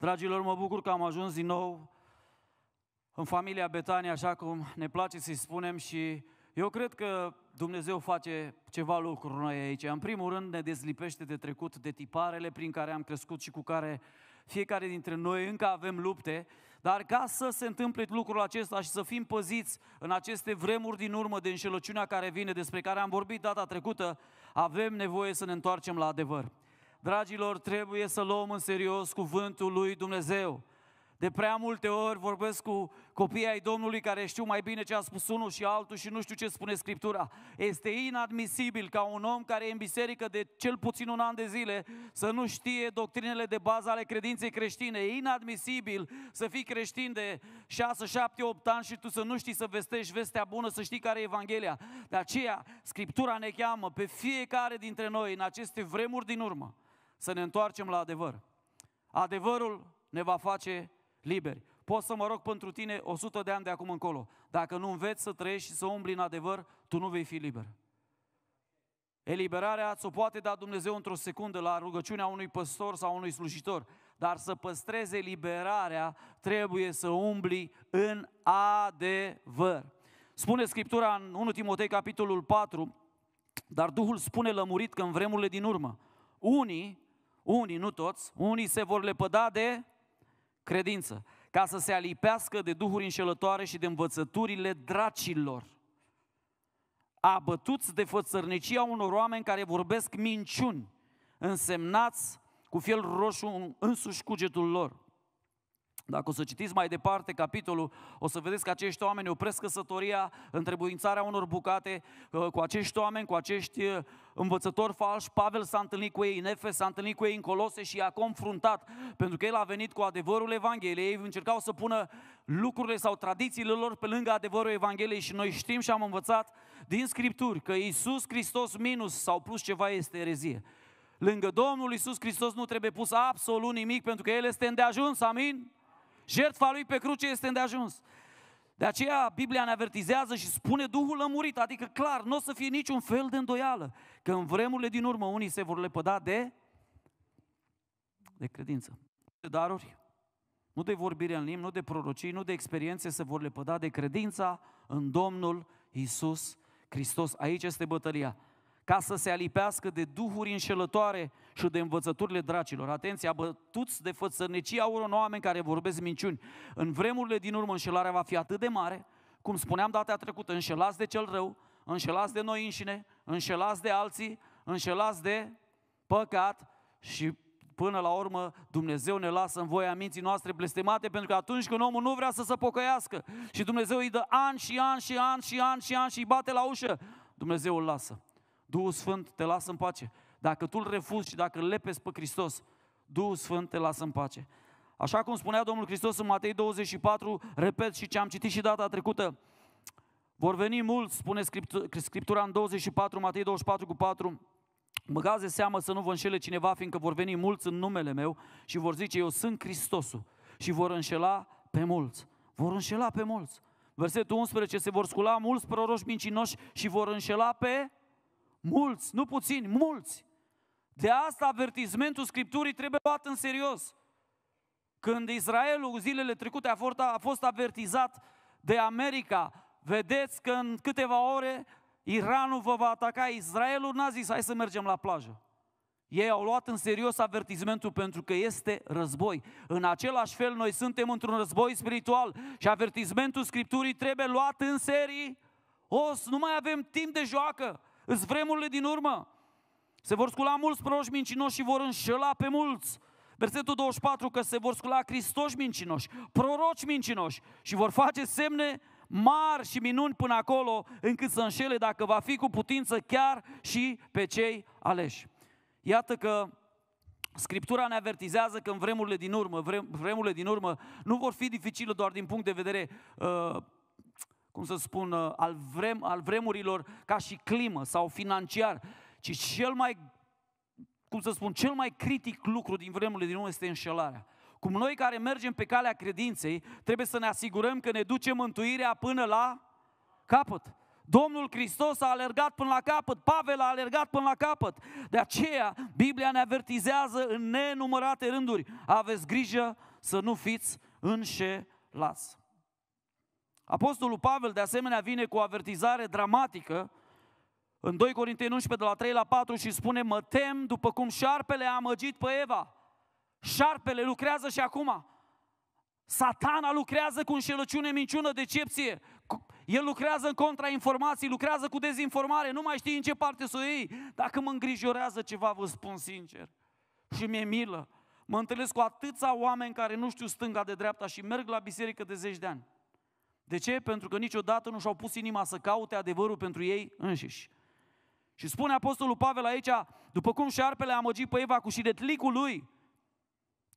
Dragilor, mă bucur că am ajuns din nou în familia Betania, așa cum ne place să-i spunem și eu cred că Dumnezeu face ceva lucruri noi aici. În primul rând ne dezlipește de trecut, de tiparele prin care am crescut și cu care fiecare dintre noi încă avem lupte, dar ca să se întâmple lucrul acesta și să fim păziți în aceste vremuri din urmă de înșelăciunea care vine, despre care am vorbit data trecută, avem nevoie să ne întoarcem la adevăr. Dragilor, trebuie să luăm în serios cuvântul lui Dumnezeu. De prea multe ori vorbesc cu copiii ai Domnului care știu mai bine ce a spus unul și altul și nu știu ce spune Scriptura. Este inadmisibil ca un om care e în biserică de cel puțin un an de zile să nu știe doctrinele de bază ale credinței creștine. E inadmisibil să fii creștin de 6, 7, 8 ani și tu să nu știi să vestești vestea bună, să știi care e Evanghelia. De aceea, Scriptura ne cheamă pe fiecare dintre noi în aceste vremuri din urmă să ne întoarcem la adevăr. Adevărul ne va face liberi. Pot să mă rog pentru tine 100 de ani de acum încolo. Dacă nu înveți să trăiești și să umbli în adevăr, tu nu vei fi liber. Eliberarea ți-o poate da Dumnezeu într-o secundă la rugăciunea unui păstor sau unui slujitor, dar să păstreze liberarea trebuie să umbli în adevăr. Spune Scriptura în 1 Timotei capitolul 4, dar Duhul spune lămurit că în vremurile din urmă, unii unii, nu toți, unii se vor lepăda de credință, ca să se alipească de duhuri înșelătoare și de învățăturile dracilor. Abătuți de fățărnicia unor oameni care vorbesc minciuni, însemnați cu fiel roșu însuși cugetul lor. Dacă o să citiți mai departe capitolul, o să vedeți că acești oameni opresc căsătoria, întrebuințarea unor bucate uh, cu acești oameni, cu acești uh, învățători falși. Pavel s-a întâlnit cu ei în Efes, s-a întâlnit cu ei în Colose și i-a confruntat, pentru că el a venit cu adevărul Evangheliei. Ei încercau să pună lucrurile sau tradițiile lor pe lângă adevărul Evangheliei și noi știm și am învățat din Scripturi că Iisus Hristos minus sau plus ceva este erezie. Lângă Domnul Iisus Hristos nu trebuie pus absolut nimic pentru că El este îndeajuns, amin? Jertfa lui pe cruce este îndeajuns. De aceea Biblia ne avertizează și spune Duhul lămurit, adică clar, nu o să fie niciun fel de îndoială, că în vremurile din urmă unii se vor lepăda de, de credință, de daruri, nu de vorbire în limbi, nu de prorocii, nu de experiențe, se vor lepăda de credința în Domnul Isus Hristos. Aici este bătălia ca să se alipească de duhuri înșelătoare și de învățăturile dracilor. Atenție, abătuți de fățărnicia unor oameni care vorbesc minciuni. În vremurile din urmă înșelarea va fi atât de mare, cum spuneam data trecută, înșelați de cel rău, înșelați de noi înșine, înșelați de alții, înșelați de păcat și până la urmă Dumnezeu ne lasă în voia minții noastre blestemate pentru că atunci când omul nu vrea să se pocăiască și Dumnezeu îi dă ani și ani și ani și ani și ani și îi bate la ușă, Dumnezeu îl lasă. Duhul Sfânt te lasă în pace. Dacă tu îl refuzi și dacă îl lepezi pe Hristos, Duhul Sfânt te lasă în pace. Așa cum spunea Domnul Hristos în Matei 24, repet și ce am citit și data trecută, vor veni mulți, spune Scriptura în 24, Matei 24 cu 4, băgați de seamă să nu vă înșele cineva, fiindcă vor veni mulți în numele meu și vor zice, eu sunt Hristosul și vor înșela pe mulți. Vor înșela pe mulți. Versetul 11, se vor scula mulți proroși mincinoși și vor înșela pe Mulți, nu puțini, mulți. De asta avertismentul Scripturii trebuie luat în serios. Când Israelul zilele trecute a fost, a fost avertizat de America, vedeți că în câteva ore Iranul vă va ataca, Israelul n-a zis hai să mergem la plajă. Ei au luat în serios avertismentul pentru că este război. În același fel, noi suntem într-un război spiritual și avertismentul Scripturii trebuie luat în serii. Os, nu mai avem timp de joacă. Îs vremurile din urmă. Se vor scula mulți proști mincinoși și vor înșela pe mulți. Versetul 24, că se vor scula cristoși mincinoși, proroci mincinoși și vor face semne mari și minuni până acolo, încât să înșele dacă va fi cu putință chiar și pe cei aleși. Iată că Scriptura ne avertizează că în vremurile din urmă, vremurile din urmă nu vor fi dificile doar din punct de vedere uh, cum să spun, uh, al, vrem, al vremurilor ca și climă sau financiar, ci cel mai, cum să spun, cel mai critic lucru din vremurile din urmă este înșelarea. Cum noi care mergem pe calea credinței, trebuie să ne asigurăm că ne ducem mântuirea până la capăt. Domnul Hristos a alergat până la capăt, Pavel a alergat până la capăt. De aceea, Biblia ne avertizează în nenumărate rânduri. Aveți grijă să nu fiți înșelați. Apostolul Pavel, de asemenea, vine cu o avertizare dramatică în 2 Corinteni 11, de la 3 la 4 și spune, mă tem după cum șarpele a amăgit pe Eva. Șarpele lucrează și acum. Satana lucrează cu înșelăciune, minciună, decepție. El lucrează în contra informații, lucrează cu dezinformare, nu mai știi în ce parte să o iei. Dacă mă îngrijorează ceva, vă spun sincer. Și mi-e milă. Mă întâlnesc cu atâția oameni care nu știu stânga de dreapta și merg la biserică de zeci de ani. De ce? Pentru că niciodată nu și-au pus inima să caute adevărul pentru ei înșiși. Și spune Apostolul Pavel aici, după cum șarpele a amăgit pe Eva cu șiretlicul lui,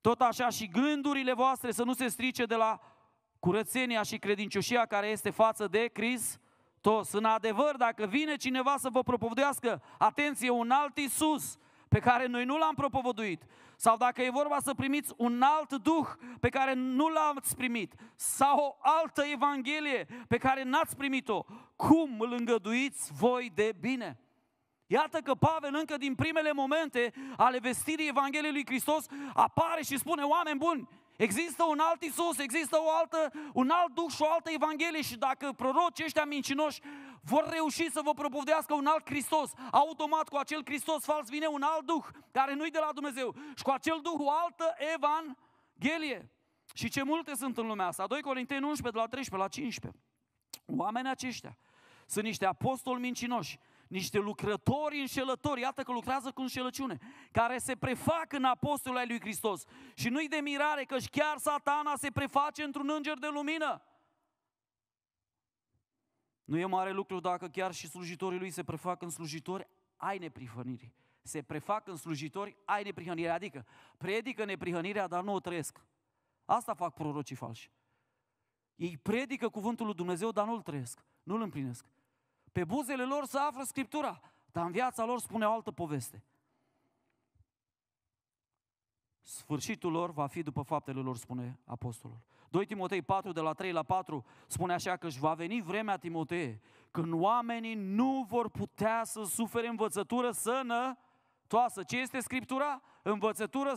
tot așa și gândurile voastre să nu se strice de la curățenia și credincioșia care este față de tot. În adevăr, dacă vine cineva să vă propovăduiască, atenție, un alt Isus pe care noi nu l-am propovăduit, sau dacă e vorba să primiți un alt Duh pe care nu l-ați primit, sau o altă Evanghelie pe care n-ați primit-o, cum îl îngăduiți voi de bine? Iată că Pavel încă din primele momente ale vestirii Evangheliei lui Hristos apare și spune, oameni buni, Există un alt Isus, există o altă, un alt Duh și o altă Evanghelie și dacă prorocii ăștia mincinoși vor reuși să vă propovdească un alt Hristos, automat cu acel Hristos fals vine un alt Duh care nu-i de la Dumnezeu și cu acel Duh o altă Evanghelie. Și ce multe sunt în lumea asta. 2 Corinteni 11, de la 13 la 15. Oamenii aceștia sunt niște apostoli mincinoși niște lucrători înșelători, iată că lucrează cu înșelăciune, care se prefac în apostolul ai lui Hristos. Și nu-i de mirare că și chiar satana se preface într-un înger de lumină. Nu e mare lucru dacă chiar și slujitorii lui se prefac în slujitori ai neprihănirii. Se prefac în slujitori ai neprihănirii, adică predică neprihănirea, dar nu o trăiesc. Asta fac prorocii falși. Ei predică cuvântul lui Dumnezeu, dar nu-l trăiesc, nu-l împlinesc. Pe buzele lor se află Scriptura, dar în viața lor spune o altă poveste. Sfârșitul lor va fi după faptele lor, spune apostolul. 2 Timotei 4, de la 3 la 4, spune așa că își va veni vremea Timotee, când oamenii nu vor putea să sufere învățătură toasă. Ce este Scriptura? Învățătură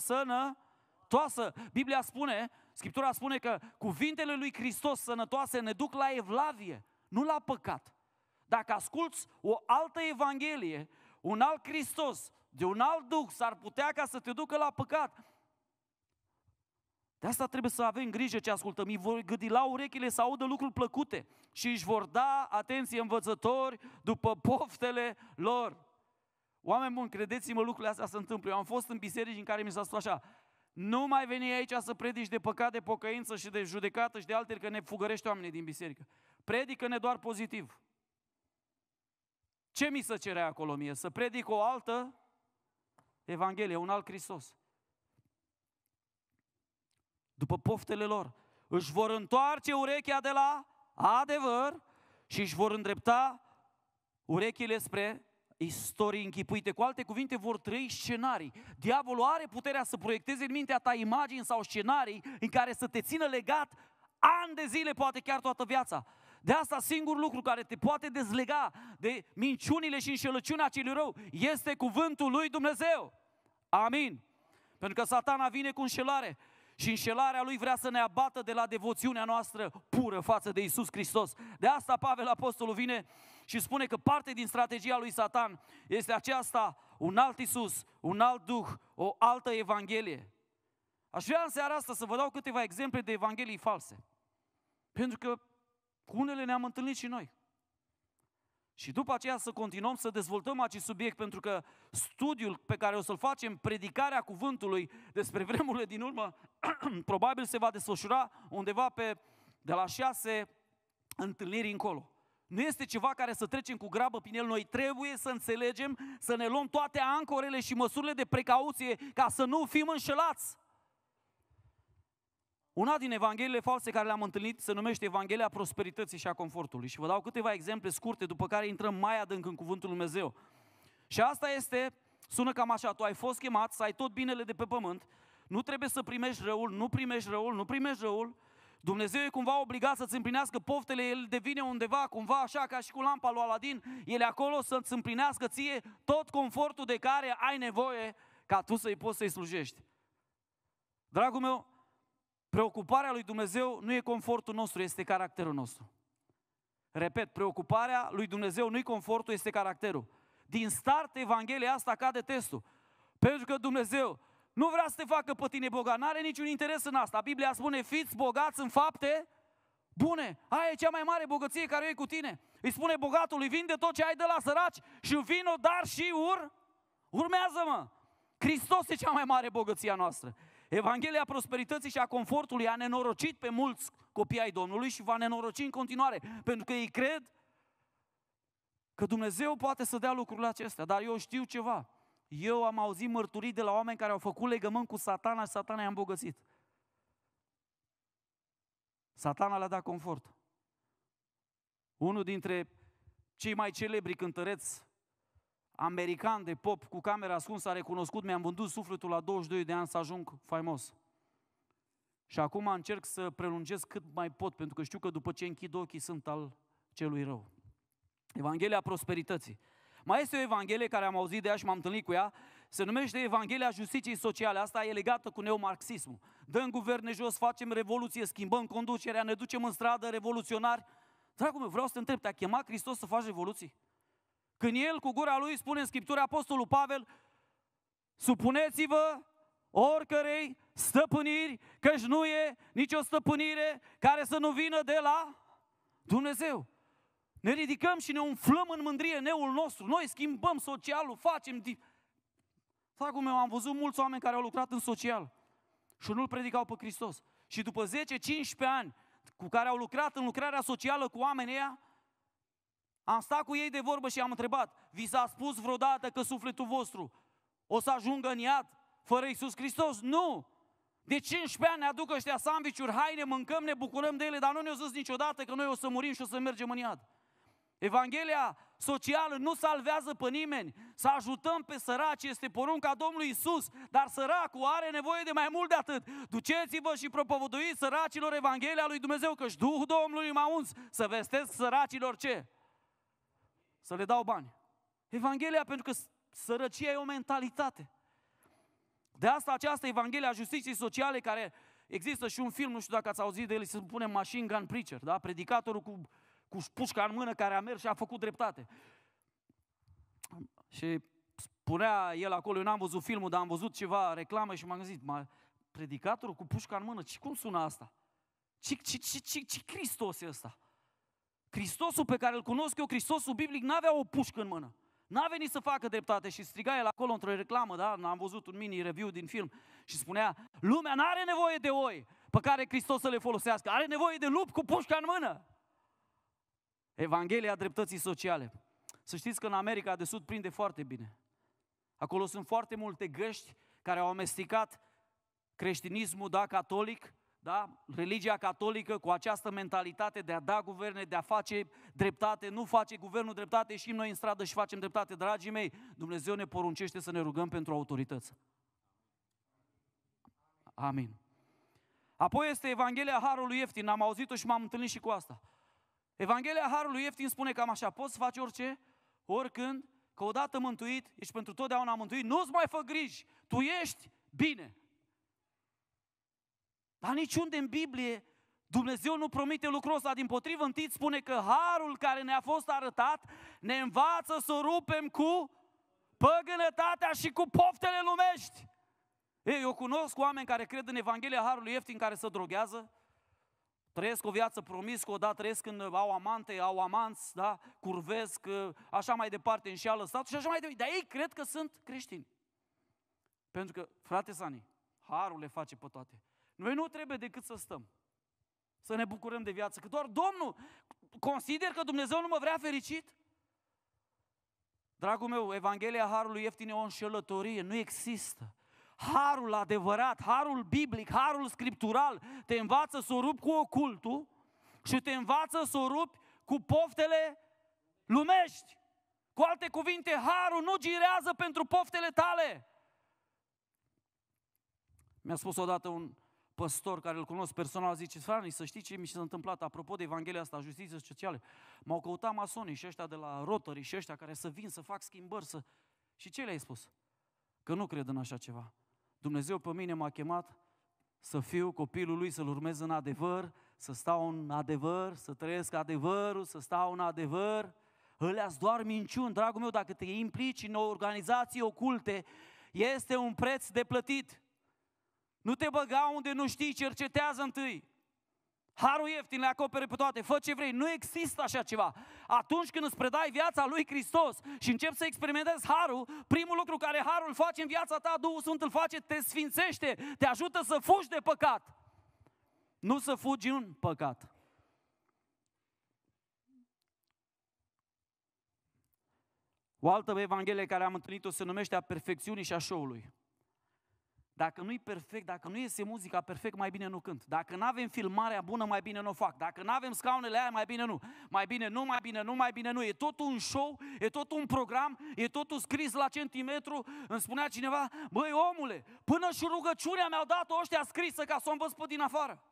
toasă. Biblia spune, Scriptura spune că cuvintele lui Hristos sănătoase ne duc la evlavie, nu la păcat. Dacă asculți o altă Evanghelie, un alt Hristos, de un alt Duh, s-ar putea ca să te ducă la păcat. De asta trebuie să avem grijă ce ascultăm. Îi gâdi la urechile să audă lucruri plăcute și își vor da atenție învățători după poftele lor. Oameni buni, credeți-mă, lucrurile astea se întâmplă. Eu am fost în biserici în care mi s-a spus așa, nu mai veni aici să predici de păcat, de pocăință și de judecată și de alte, că ne fugărește oamenii din biserică. Predică-ne doar pozitiv. Ce mi se cerea acolo mie? Să predic o altă Evanghelie, un alt Hristos. După poftele lor, își vor întoarce urechea de la adevăr și își vor îndrepta urechile spre istorii închipuite. Cu alte cuvinte, vor trăi scenarii. Diavolul are puterea să proiecteze în mintea ta imagini sau scenarii în care să te țină legat ani de zile, poate chiar toată viața. De asta singurul lucru care te poate dezlega de minciunile și înșelăciunea celui rău este cuvântul lui Dumnezeu. Amin. Pentru că satana vine cu înșelare și înșelarea lui vrea să ne abată de la devoțiunea noastră pură față de Isus Hristos. De asta Pavel Apostolul vine și spune că parte din strategia lui Satan este aceasta, un alt Isus, un alt Duh, o altă Evanghelie. Aș vrea în seara asta să vă dau câteva exemple de Evanghelii false. Pentru că cu unele ne-am întâlnit și noi. Și după aceea să continuăm să dezvoltăm acest subiect, pentru că studiul pe care o să-l facem, predicarea cuvântului despre vremurile din urmă, probabil se va desfășura undeva pe de la șase întâlniri încolo. Nu este ceva care să trecem cu grabă prin el. Noi trebuie să înțelegem, să ne luăm toate ancorele și măsurile de precauție ca să nu fim înșelați. Una din evangheliile false care le-am întâlnit se numește Evanghelia Prosperității și a Confortului. Și vă dau câteva exemple scurte, după care intrăm mai adânc în Cuvântul Lui Dumnezeu. Și asta este, sună cam așa, tu ai fost chemat să ai tot binele de pe pământ, nu trebuie să primești răul, nu primești răul, nu primești răul. Dumnezeu e cumva obligat să-ți împlinească poftele, El devine undeva, cumva așa, ca și cu lampa lui Aladin, El e acolo să-ți împlinească ție tot confortul de care ai nevoie ca tu să-i poți să-i slujești. Dragul meu, Preocuparea lui Dumnezeu nu e confortul nostru, este caracterul nostru. Repet, preocuparea lui Dumnezeu nu e confortul, este caracterul. Din start, Evanghelia asta cade testul. Pentru că Dumnezeu nu vrea să te facă pe tine bogat, n-are niciun interes în asta. Biblia spune, fiți bogați în fapte bune. Aia e cea mai mare bogăție care o e cu tine. Îi spune bogatului, vinde tot ce ai de la săraci și o dar și ur, urmează-mă. Hristos e cea mai mare bogăție a noastră. Evanghelia prosperității și a confortului a nenorocit pe mulți copii ai Domnului și va nenoroci în continuare, pentru că ei cred că Dumnezeu poate să dea lucrurile acestea. Dar eu știu ceva. Eu am auzit mărturii de la oameni care au făcut legământ cu satana și satana i-a îmbogățit. Satana le-a dat confort. Unul dintre cei mai celebri cântăreți american de pop cu camera ascunsă a recunoscut, mi-am vândut sufletul la 22 de ani să ajung faimos. Și acum încerc să prelungesc cât mai pot, pentru că știu că după ce închid ochii sunt al celui rău. Evanghelia prosperității. Mai este o evanghelie care am auzit de ea și m-am întâlnit cu ea, se numește Evanghelia Justiției Sociale. Asta e legată cu neomarxismul. Dăm guverne jos, facem revoluție, schimbăm conducerea, ne ducem în stradă revoluționari. Dragul meu, vreau să te întreb, te-a chemat Hristos să faci revoluții? Când el cu gura lui spune în Scriptura Apostolul Pavel, supuneți-vă oricărei stăpâniri, căci nu e nicio stăpânire care să nu vină de la Dumnezeu. Ne ridicăm și ne umflăm în mândrie neul nostru. Noi schimbăm socialul, facem... Dragul meu, am văzut mulți oameni care au lucrat în social și nu-L predicau pe Hristos. Și după 10-15 ani cu care au lucrat în lucrarea socială cu oamenii ăia, am stat cu ei de vorbă și am întrebat, vi s-a spus vreodată că sufletul vostru o să ajungă în iad fără Isus Hristos? Nu! De 15 ani ne aduc ăștia sandvișuri, haine, mâncăm, ne bucurăm de ele, dar nu ne-au zis niciodată că noi o să murim și o să mergem în iad. Evanghelia socială nu salvează pe nimeni. Să ajutăm pe săraci este porunca Domnului Isus, dar săracul are nevoie de mai mult de atât. Duceți-vă și propovăduiți săracilor Evanghelia lui Dumnezeu, și Duhul Domnului m-a uns să vestesc săracilor ce? să le dau bani. Evanghelia pentru că sărăcia e o mentalitate. De asta această Evanghelie a justiției sociale care există și un film, nu știu dacă ați auzit de el, se spune Machine Gun Preacher, da? predicatorul cu, cu pușca în mână care a mers și a făcut dreptate. Și spunea el acolo, eu n-am văzut filmul, dar am văzut ceva reclamă și m-am gândit, predicatorul cu pușca în mână, ce, cum sună asta? Ce, ce, ce, ce, ce Cristos e ăsta? Hristosul pe care îl cunosc eu, Hristosul biblic, n-avea o pușcă în mână. N-a venit să facă dreptate și striga el acolo într-o reclamă, da? Am văzut un mini-review din film și spunea Lumea nu are nevoie de oi pe care Hristos să le folosească, are nevoie de lup cu pușca în mână. Evanghelia dreptății sociale. Să știți că în America de Sud prinde foarte bine. Acolo sunt foarte multe găști care au amestecat creștinismul, da, catolic, da? Religia catolică cu această mentalitate de a da guverne, de a face dreptate, nu face guvernul dreptate, și noi în stradă și facem dreptate. Dragii mei, Dumnezeu ne poruncește să ne rugăm pentru autorități. Amin. Apoi este Evanghelia Harului Ieftin, am auzit-o și m-am întâlnit și cu asta. Evanghelia Harului Ieftin spune cam așa, poți să faci orice, oricând, că odată mântuit, ești pentru totdeauna mântuit, nu-ți mai fă griji, tu ești bine. Dar niciunde în Biblie Dumnezeu nu promite lucrul ăsta, din potrivă întâi spune că harul care ne-a fost arătat ne învață să o rupem cu păgânătatea și cu poftele lumești. Ei, eu cunosc oameni care cred în Evanghelia Harului Ieftin care se droghează, trăiesc o viață o dată trăiesc când au amante, au amanți, da, curvesc, ă, așa mai departe, în statul și așa mai departe. Dar ei cred că sunt creștini. Pentru că, frate Sani, harul le face pe toate. Noi nu trebuie decât să stăm, să ne bucurăm de viață, că doar Domnul consider că Dumnezeu nu mă vrea fericit. Dragul meu, Evanghelia Harului Ieftin e o înșelătorie, nu există. Harul adevărat, harul biblic, harul scriptural te învață să o rupi cu ocultul și te învață să o rupi cu poftele lumești. Cu alte cuvinte, harul nu girează pentru poftele tale. Mi-a spus odată un păstor care îl cunosc personal zice, Frani, să știi ce mi s-a întâmplat apropo de Evanghelia asta, justiție sociale. M-au căutat masonii și ăștia de la Rotary și ăștia care să vin, să fac schimbări, să... Și ce le-ai spus? Că nu cred în așa ceva. Dumnezeu pe mine m-a chemat să fiu copilul lui, să-l urmez în adevăr, să stau în adevăr, să trăiesc adevărul, să stau în adevăr. Ălea doar minciuni, dragul meu, dacă te implici în organizații oculte, este un preț de plătit. Nu te băga unde nu știi, cercetează întâi. Harul ieftin le acopere pe toate, fă ce vrei, nu există așa ceva. Atunci când îți predai viața lui Hristos și începi să experimentezi Harul, primul lucru care Harul face în viața ta, Duhul Sfânt îl face, te sfințește, te ajută să fugi de păcat. Nu să fugi în păcat. O altă evanghelie care am întâlnit-o se numește a perfecțiunii și a show-ului. Dacă nu-i perfect, dacă nu iese muzica perfect, mai bine nu cânt. Dacă nu avem filmarea bună, mai bine nu o fac. Dacă nu avem scaunele aia, mai bine nu. Mai bine nu, mai bine nu, mai bine nu. E tot un show, e tot un program, e totul scris la centimetru. Îmi spunea cineva, băi omule, până și rugăciunea mi-au dat-o ăștia scrisă ca să o învăț pe din afară.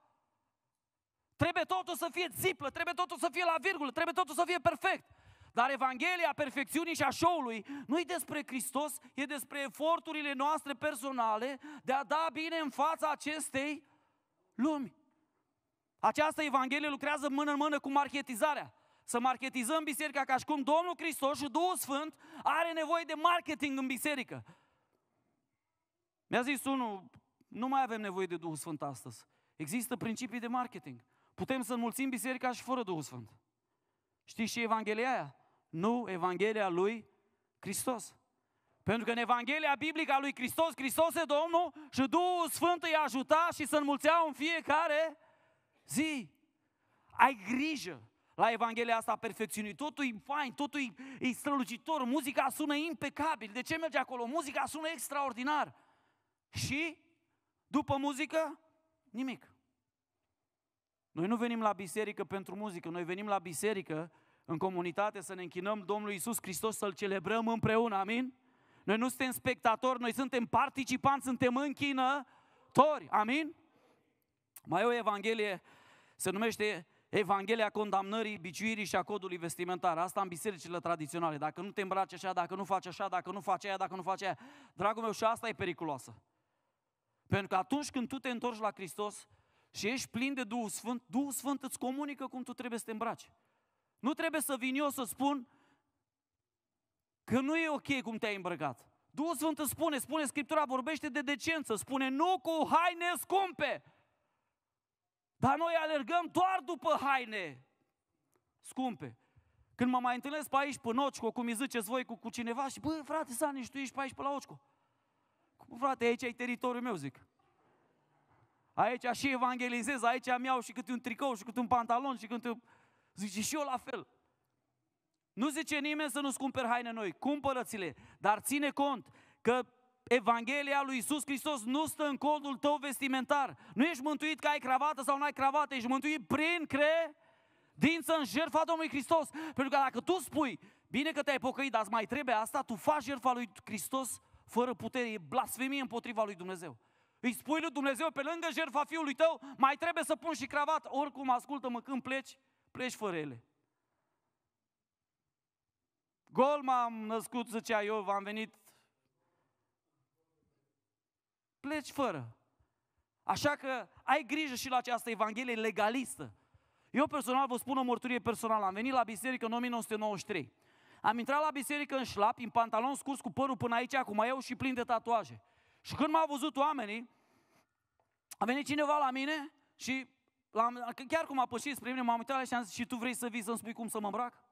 Trebuie totul să fie țiplă, trebuie totul să fie la virgulă, trebuie totul să fie perfect. Dar Evanghelia perfecțiunii și a show-ului nu e despre Hristos, e despre eforturile noastre personale de a da bine în fața acestei lumi. Această Evanghelie lucrează mână în mână cu marketizarea. Să marketizăm biserica ca și cum Domnul Hristos și Duhul Sfânt are nevoie de marketing în biserică. Mi-a zis unul, nu mai avem nevoie de Duhul Sfânt astăzi. Există principii de marketing. Putem să înmulțim biserica și fără Duhul Sfânt. Știți și Evanghelia aia? nu Evanghelia lui Hristos. Pentru că în Evanghelia biblică a lui Hristos, Hristos e Domnul și Duhul Sfânt îi ajuta și să înmulțeau în fiecare zi. Ai grijă la Evanghelia asta a perfecțiunii. Totul e fain, totul e strălucitor, muzica sună impecabil. De ce merge acolo? Muzica sună extraordinar. Și după muzică, nimic. Noi nu venim la biserică pentru muzică, noi venim la biserică în comunitate să ne închinăm Domnului Isus Hristos, să-L celebrăm împreună, amin? Noi nu suntem spectatori, noi suntem participanți, suntem închinători, amin? Mai e o evanghelie, se numește Evanghelia condamnării, biciuirii și a codului vestimentar. Asta în bisericile tradiționale. Dacă nu te îmbraci așa, dacă nu faci așa, dacă nu faci aia, dacă nu faci aia. Dragul meu, și asta e periculoasă. Pentru că atunci când tu te întorci la Hristos și ești plin de Duhul Sfânt, Duhul Sfânt îți comunică cum tu trebuie să te îmbraci. Nu trebuie să vin eu să spun că nu e ok cum te-ai îmbrăcat. Duhul Sfânt îți spune, spune Scriptura, vorbește de decență, spune nu cu haine scumpe. Dar noi alergăm doar după haine scumpe. Când mă mai întâlnesc pe aici, pe Nocco, cum îi ziceți voi cu, cu cineva și, bă, frate, să și tu ești pe aici, pe la Occo. Cum, frate, aici e teritoriul meu, zic. Aici și evangelizez, aici am iau și câte un tricou și câte un pantalon și câte un Zice, și eu la fel. Nu zice nimeni să nu-ți cumperi haine noi, cumpără le dar ține cont că Evanghelia lui Isus Hristos nu stă în codul tău vestimentar. Nu ești mântuit că ai cravată sau nu ai cravată, ești mântuit prin credință în jertfa Domnului Hristos. Pentru că dacă tu spui, bine că te-ai pocăit, dar îți mai trebuie asta, tu faci jertfa lui Hristos fără putere, e blasfemie împotriva lui Dumnezeu. Îi spui lui Dumnezeu, pe lângă jertfa fiului tău, mai trebuie să pun și cravat. Oricum, ascultă-mă, când pleci, pleci fără ele. Gol m-am născut, zicea eu, am venit. Pleci fără. Așa că ai grijă și la această Evanghelie legalistă. Eu personal vă spun o mărturie personală. Am venit la biserică în 1993. Am intrat la biserică în șlap, în pantalon scurs cu părul până aici, acum eu și plin de tatuaje. Și când m-au văzut oamenii, a venit cineva la mine și L-am, chiar cum a pășit spre mine, m-am uitat și am zis, și tu vrei să vii să-mi spui cum să mă îmbrac?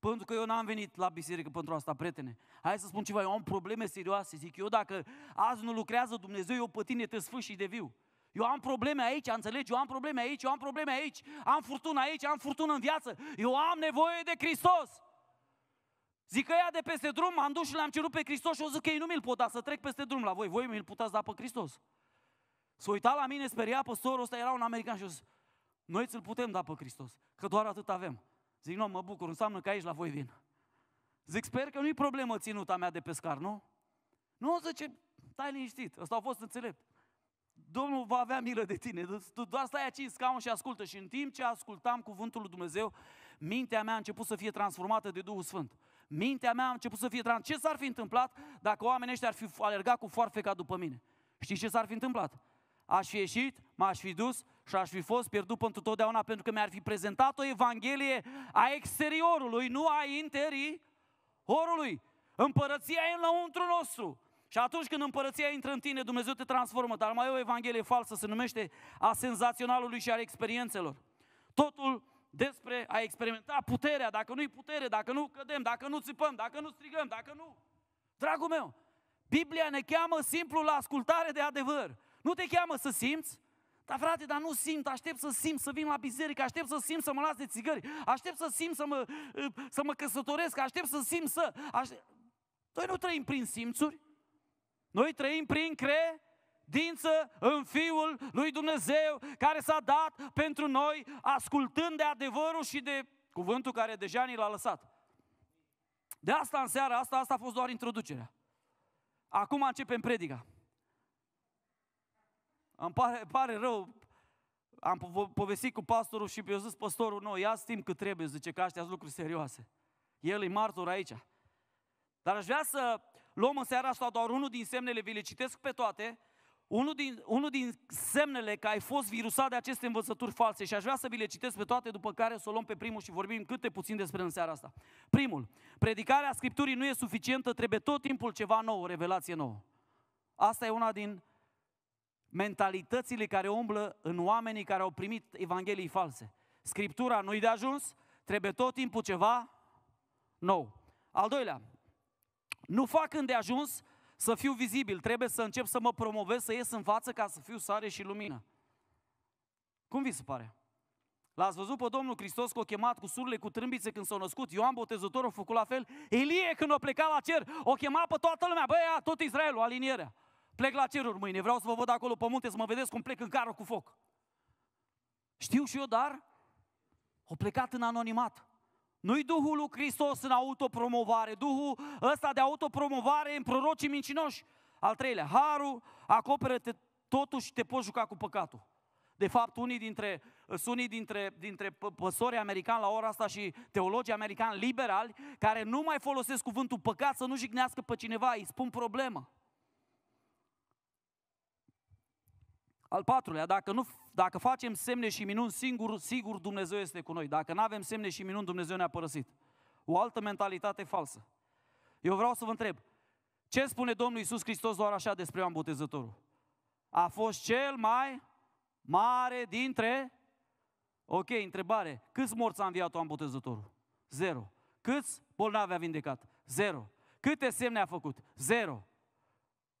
Pentru că eu n-am venit la biserică pentru asta, prietene. Hai să spun ceva, eu am probleme serioase. Zic, eu dacă azi nu lucrează Dumnezeu, eu pe tine te sfâși de viu. Eu am probleme aici, înțelegi? Eu am probleme aici, eu am probleme aici, am furtună aici, am furtună în viață. Eu am nevoie de Hristos. Zic că ea de peste drum, am dus și l-am cerut pe Hristos și o zic că ei nu mi-l pot da, să trec peste drum la voi. Voi mi-l puteți da pe Hristos. S-a uitat la mine, speria păstorul ăsta, era un american și a zis, noi ți-l putem da pe Hristos, că doar atât avem. Zic, nu, mă bucur, înseamnă că aici la voi vin. Zic, sper că nu-i problemă ținuta mea de pescar, nu? Nu, zice, stai liniștit, ăsta a fost înțelept. Domnul va avea milă de tine, tu doar stai aici în scaun și ascultă. Și în timp ce ascultam cuvântul lui Dumnezeu, mintea mea a început să fie transformată de Duhul Sfânt. Mintea mea a început să fie transformată. Ce s-ar fi întâmplat dacă oamenii ăștia ar fi alergat cu foarfeca după mine? Știi ce s-ar fi întâmplat? Aș fi ieșit, m-aș fi dus și aș fi fost pierdut pentru totdeauna pentru că mi-ar fi prezentat o evanghelie a exteriorului, nu a orului. Împărăția e înăuntru nostru. Și atunci când împărăția intră în tine, Dumnezeu te transformă. Dar mai e o evanghelie falsă, se numește a senzaționalului și a experiențelor. Totul despre a experimenta puterea, dacă nu-i putere, dacă nu cădem, dacă nu țipăm, dacă nu strigăm, dacă nu... Dragul meu, Biblia ne cheamă simplu la ascultare de adevăr. Nu te cheamă să simți? Dar frate, dar nu simt, aștept să simt să vin la biserică, aștept să simt să mă las de țigări, aștept să simt să mă, uh, să mă căsătoresc, aștept să simt să... Aștept... Noi nu trăim prin simțuri, noi trăim prin cre credință în Fiul lui Dumnezeu care s-a dat pentru noi, ascultând de adevărul și de cuvântul care deja ni l-a lăsat. De asta în seara asta, asta a fost doar introducerea. Acum începem predica. Îmi pare, pare rău, am po- povestit cu pastorul și eu zis pastorul, nu, ia timp cât trebuie, zice că astea sunt lucruri serioase. El e martor aici. Dar aș vrea să luăm în seara asta doar unul din semnele, vi le citesc pe toate, unul din, unul din semnele că ai fost virusat de aceste învățături false și aș vrea să vi le citesc pe toate, după care să o luăm pe primul și vorbim câte puțin despre în seara asta. Primul, predicarea Scripturii nu e suficientă, trebuie tot timpul ceva nou, o revelație nouă. Asta e una din mentalitățile care umblă în oamenii care au primit Evanghelii false. Scriptura nu-i de ajuns, trebuie tot timpul ceva nou. Al doilea, nu fac când de ajuns să fiu vizibil, trebuie să încep să mă promovez, să ies în față ca să fiu sare și lumină. Cum vi se pare? L-ați văzut pe Domnul Hristos că o chemat cu surle, cu trâmbițe când s au născut, Ioan Botezătorul a făcut la fel, Elie când o plecat la cer, o chema pe toată lumea, băia, tot Israelul, alinierea. Plec la ceruri mâine, vreau să vă văd acolo pe munte, să mă vedeți cum plec în carul cu foc. Știu și eu, dar o plecat în anonimat. Nu-i Duhul lui Hristos în autopromovare, Duhul ăsta de autopromovare în prorocii mincinoși. Al treilea, harul acoperă-te totuși te poți juca cu păcatul. De fapt, unii dintre, unii dintre, dintre păsorii americani la ora asta și teologii americani liberali, care nu mai folosesc cuvântul păcat să nu jignească pe cineva, îi spun problemă. Al patrulea, dacă, nu, dacă facem semne și minuni singur, sigur Dumnezeu este cu noi. Dacă nu avem semne și minuni, Dumnezeu ne-a părăsit. O altă mentalitate falsă. Eu vreau să vă întreb, ce spune Domnul Iisus Hristos doar așa despre Ioan Botezătorul? A fost cel mai mare dintre... Ok, întrebare. Câți morți a înviat Ioan Botezătorul? Zero. Câți bolnavi a vindecat? Zero. Câte semne a făcut? Zero.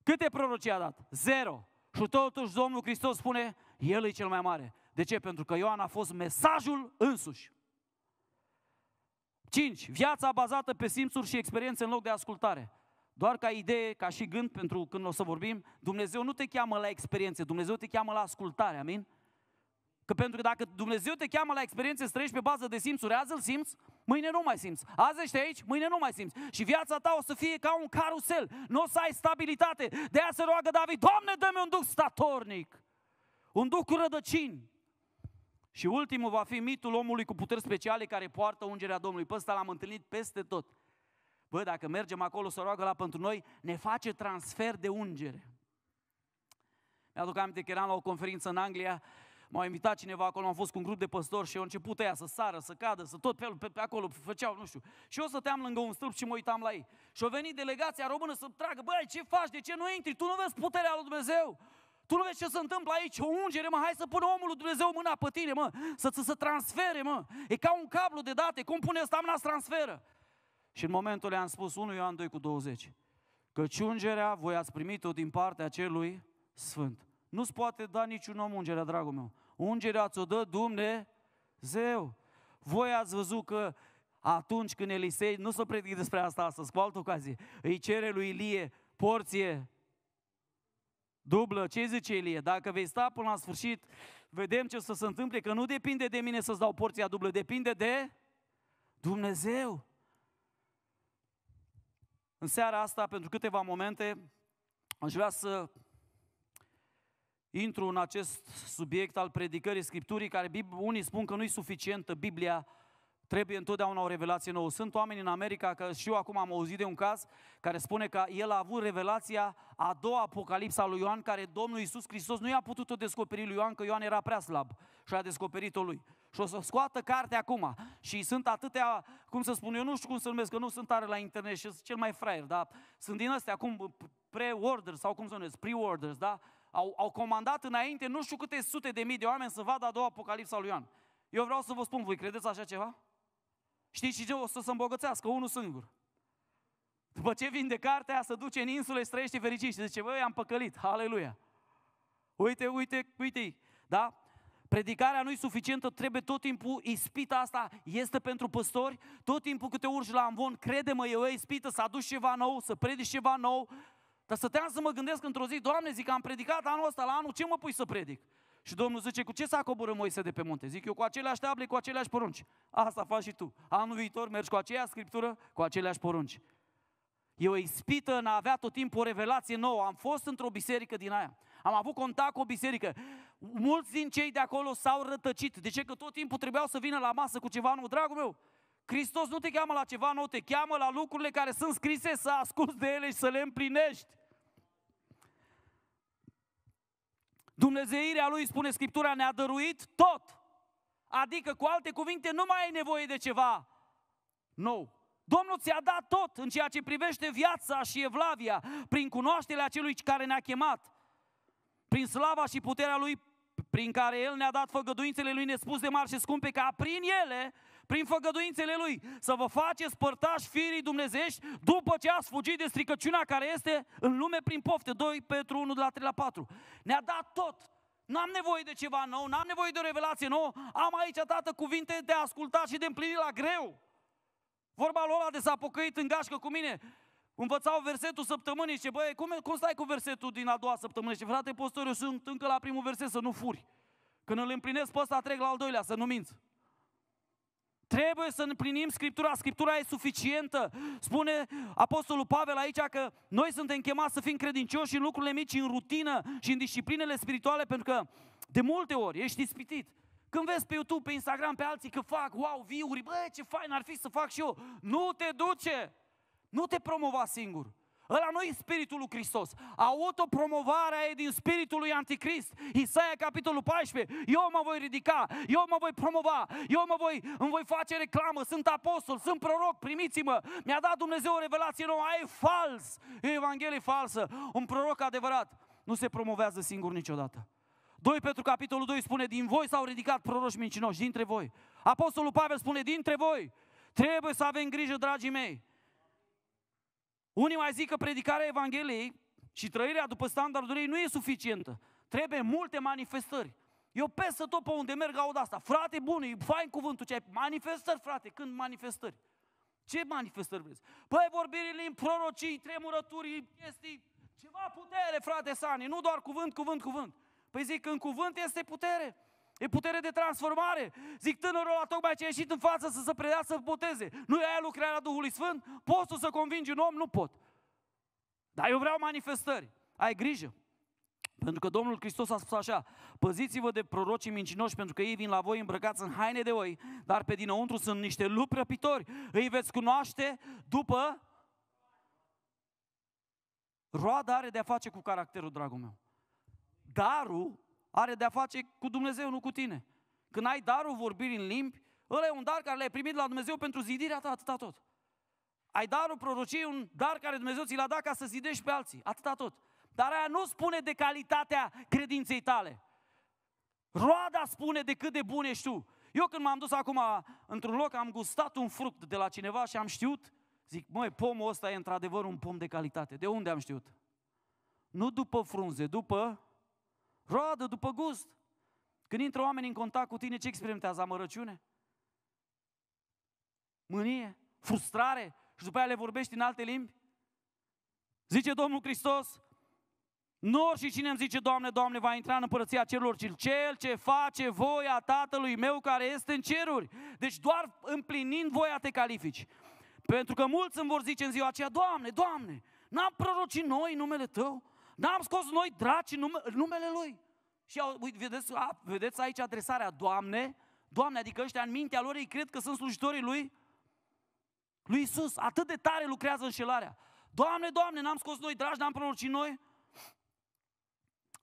Câte prorocii a dat? Zero. Și totuși Domnul Hristos spune, El e cel mai mare. De ce? Pentru că Ioan a fost mesajul însuși. 5. Viața bazată pe simțuri și experiențe în loc de ascultare. Doar ca idee, ca și gând, pentru când o să vorbim, Dumnezeu nu te cheamă la experiențe, Dumnezeu te cheamă la ascultare, amin? Că pentru că dacă Dumnezeu te cheamă la experiențe, străiești pe bază de simțuri, azi îl simți, mâine nu mai simți. Azi ești aici, mâine nu mai simți. Și viața ta o să fie ca un carusel. Nu o să ai stabilitate. De aia se roagă David, Doamne, dă-mi un duc statornic. Un duc cu rădăcini. Și ultimul va fi mitul omului cu puteri speciale care poartă ungerea Domnului. Pe ăsta l-am întâlnit peste tot. Bă, dacă mergem acolo să roagă la pentru noi, ne face transfer de ungere. Mi-aduc aminte că eram la o conferință în Anglia m-au invitat cineva acolo, am fost cu un grup de păstori și au început ea să sară, să cadă, să tot pe, pe, pe acolo făceau, nu știu. Și eu stăteam lângă un stâlp și mă uitam la ei. Și a venit delegația română să tragă, băi, ce faci, de ce nu intri? Tu nu vezi puterea lui Dumnezeu? Tu nu vezi ce se întâmplă aici? O ungere, mă, hai să pună omul lui Dumnezeu mâna pe tine, mă, să se transfere, mă. E ca un cablu de date, cum pune ăsta mâna să transferă? Și în momentul le am spus 1 Ioan 2 cu 20. Căci ungerea voi ați primit-o din partea celui Sfânt. Nu-ți poate da niciun om ungerea, dragul meu. Ungerea ți-o dă Dumnezeu. Voi ați văzut că atunci când Elisei, nu să s-o predic despre asta astăzi, cu altă ocazie, îi cere lui Ilie porție dublă. Ce zice Ilie? Dacă vei sta până la sfârșit, vedem ce o să se întâmple, că nu depinde de mine să-ți dau porția dublă, depinde de Dumnezeu. În seara asta, pentru câteva momente, aș vrea să intru în acest subiect al predicării Scripturii, care unii spun că nu e suficientă Biblia, trebuie întotdeauna o revelație nouă. Sunt oameni în America, că și eu acum am auzit de un caz, care spune că el a avut revelația a doua apocalipsa lui Ioan, care Domnul Iisus Hristos nu i-a putut-o descoperi lui Ioan, că Ioan era prea slab și a descoperit-o lui. Și o să scoată cartea acum. Și sunt atâtea, cum să spun, eu nu știu cum să numesc, că nu sunt tare la internet și sunt cel mai fraier, dar sunt din astea acum pre-orders sau cum să numesc, pre-orders, da? au, au comandat înainte nu știu câte sute de mii de oameni să vadă a doua Apocalipsa lui Ioan. Eu vreau să vă spun, voi credeți așa ceva? Știți și ce o să se îmbogățească? Unul singur. După ce vinde cartea, se duce în insule, străiește fericit și zice, băi, am păcălit, aleluia. Uite, uite, uite da? Predicarea nu e suficientă, trebuie tot timpul ispita asta, este pentru păstori, tot timpul câte urci la amvon, crede-mă, eu e ispită să aduci ceva nou, să predici ceva nou, dar stăteam să mă gândesc într-o zi, Doamne, zic, am predicat anul ăsta, la anul ce mă pui să predic? Și Domnul zice, cu ce s-a coborât Moise de pe munte? Zic eu, cu aceleași table, cu aceleași porunci. Asta faci și tu. Anul viitor mergi cu aceeași scriptură, cu aceleași porunci. E o ispită în a avea tot timpul o revelație nouă. Am fost într-o biserică din aia. Am avut contact cu o biserică. Mulți din cei de acolo s-au rătăcit. De ce? Că tot timpul trebuiau să vină la masă cu ceva nou. Dragul meu, Hristos nu te cheamă la ceva nou, te cheamă la lucrurile care sunt scrise să asculți de ele și să le împlinești. Dumnezeirea lui, spune Scriptura, ne-a dăruit tot. Adică, cu alte cuvinte, nu mai ai nevoie de ceva nou. Domnul ți-a dat tot în ceea ce privește viața și evlavia, prin cunoașterea celui care ne-a chemat, prin slava și puterea lui prin care El ne-a dat făgăduințele Lui nespus de mari și scumpe, ca prin ele prin făgăduințele Lui, să vă faceți părtași firii dumnezești după ce ați fugit de stricăciunea care este în lume prin pofte. 2 Petru 1, de la 3 la 4. Ne-a dat tot, N-am nevoie de ceva nou, n-am nevoie de o revelație nouă, am aici, tată, cuvinte de ascultat și de împlinit la greu. Vorba ăla de s-a pocăit în gașcă cu mine. Învățau versetul săptămânii și băi, cum, cum stai cu versetul din a doua săptămână? Și frate, postor, eu sunt încă la primul verset să nu furi. Când îl împlinesc pe ăsta, trec la al doilea, să nu minți. Trebuie să împlinim Scriptura. Scriptura e suficientă. Spune Apostolul Pavel aici că noi suntem chemați să fim credincioși în lucrurile mici, în rutină și în disciplinele spirituale, pentru că de multe ori ești ispitit. Când vezi pe YouTube, pe Instagram, pe alții că fac, wow, viuri, bă, ce fain ar fi să fac și eu. Nu te duce! Nu te promova singur. Ăla nu e spiritul lui Hristos. Autopromovarea e din spiritul lui Anticrist. Isaia, capitolul 14. Eu mă voi ridica, eu mă voi promova, eu mă voi, îmi voi face reclamă, sunt apostol, sunt proroc, primiți-mă. Mi-a dat Dumnezeu o revelație nouă. Aia e fals, e Evanghelie falsă. Un proroc adevărat nu se promovează singur niciodată. 2 Petru capitolul 2 spune, din voi s-au ridicat proroși mincinoși, dintre voi. Apostolul Pavel spune, dintre voi. Trebuie să avem grijă, dragii mei unii mai zic că predicarea Evangheliei și trăirea după standardul ei nu e suficientă. Trebuie multe manifestări. Eu peste tot pe unde merg aud asta. Frate bun, e fain cuvântul ce ai. Manifestări, frate, când manifestări? Ce manifestări vreți? Păi vorbirile în prorocii, tremurături, chestii, ceva putere, frate Sani, nu doar cuvânt, cuvânt, cuvânt. Păi zic, în cuvânt este putere. E putere de transformare. Zic tânărul ăla tocmai ce a ieșit în față să se predea să boteze. Nu e aia lucrarea Duhului Sfânt? Poți tu să convingi un om? Nu pot. Dar eu vreau manifestări. Ai grijă. Pentru că Domnul Hristos a spus așa, păziți-vă de prorocii mincinoși, pentru că ei vin la voi îmbrăcați în haine de oi, dar pe dinăuntru sunt niște lupi răpitori. Îi veți cunoaște după... Roada are de-a face cu caracterul, dragul meu. Darul are de-a face cu Dumnezeu, nu cu tine. Când ai darul vorbirii în limbi, ăla e un dar care l-ai primit la Dumnezeu pentru zidirea ta, atâta tot. Ai darul prorociei, un dar care Dumnezeu ți l-a dat ca să zidești pe alții, atâta tot. Dar aia nu spune de calitatea credinței tale. Roada spune de cât de bun ești tu. Eu când m-am dus acum într-un loc, am gustat un fruct de la cineva și am știut, zic, măi, pomul ăsta e într-adevăr un pom de calitate. De unde am știut? Nu după frunze, după roadă după gust. Când intră oamenii în contact cu tine, ce experimentează? Amărăciune? Mânie? Frustrare? Și după aia le vorbești în alte limbi? Zice Domnul Hristos, nu și cine îmi zice, Doamne, Doamne, va intra în împărăția cerurilor, ci cel ce face voia Tatălui meu care este în ceruri. Deci doar împlinind voia te califici. Pentru că mulți îmi vor zice în ziua aceea, Doamne, Doamne, n-am prorocit noi numele Tău? N-am scos noi draci numele Lui. Și uite, vedeți, a, vedeți aici adresarea, Doamne, Doamne, adică ăștia în mintea lor ei cred că sunt slujitorii Lui, lui Isus. Atât de tare lucrează înșelarea. Doamne, Doamne, n-am scos noi dragi, n-am prorocit noi,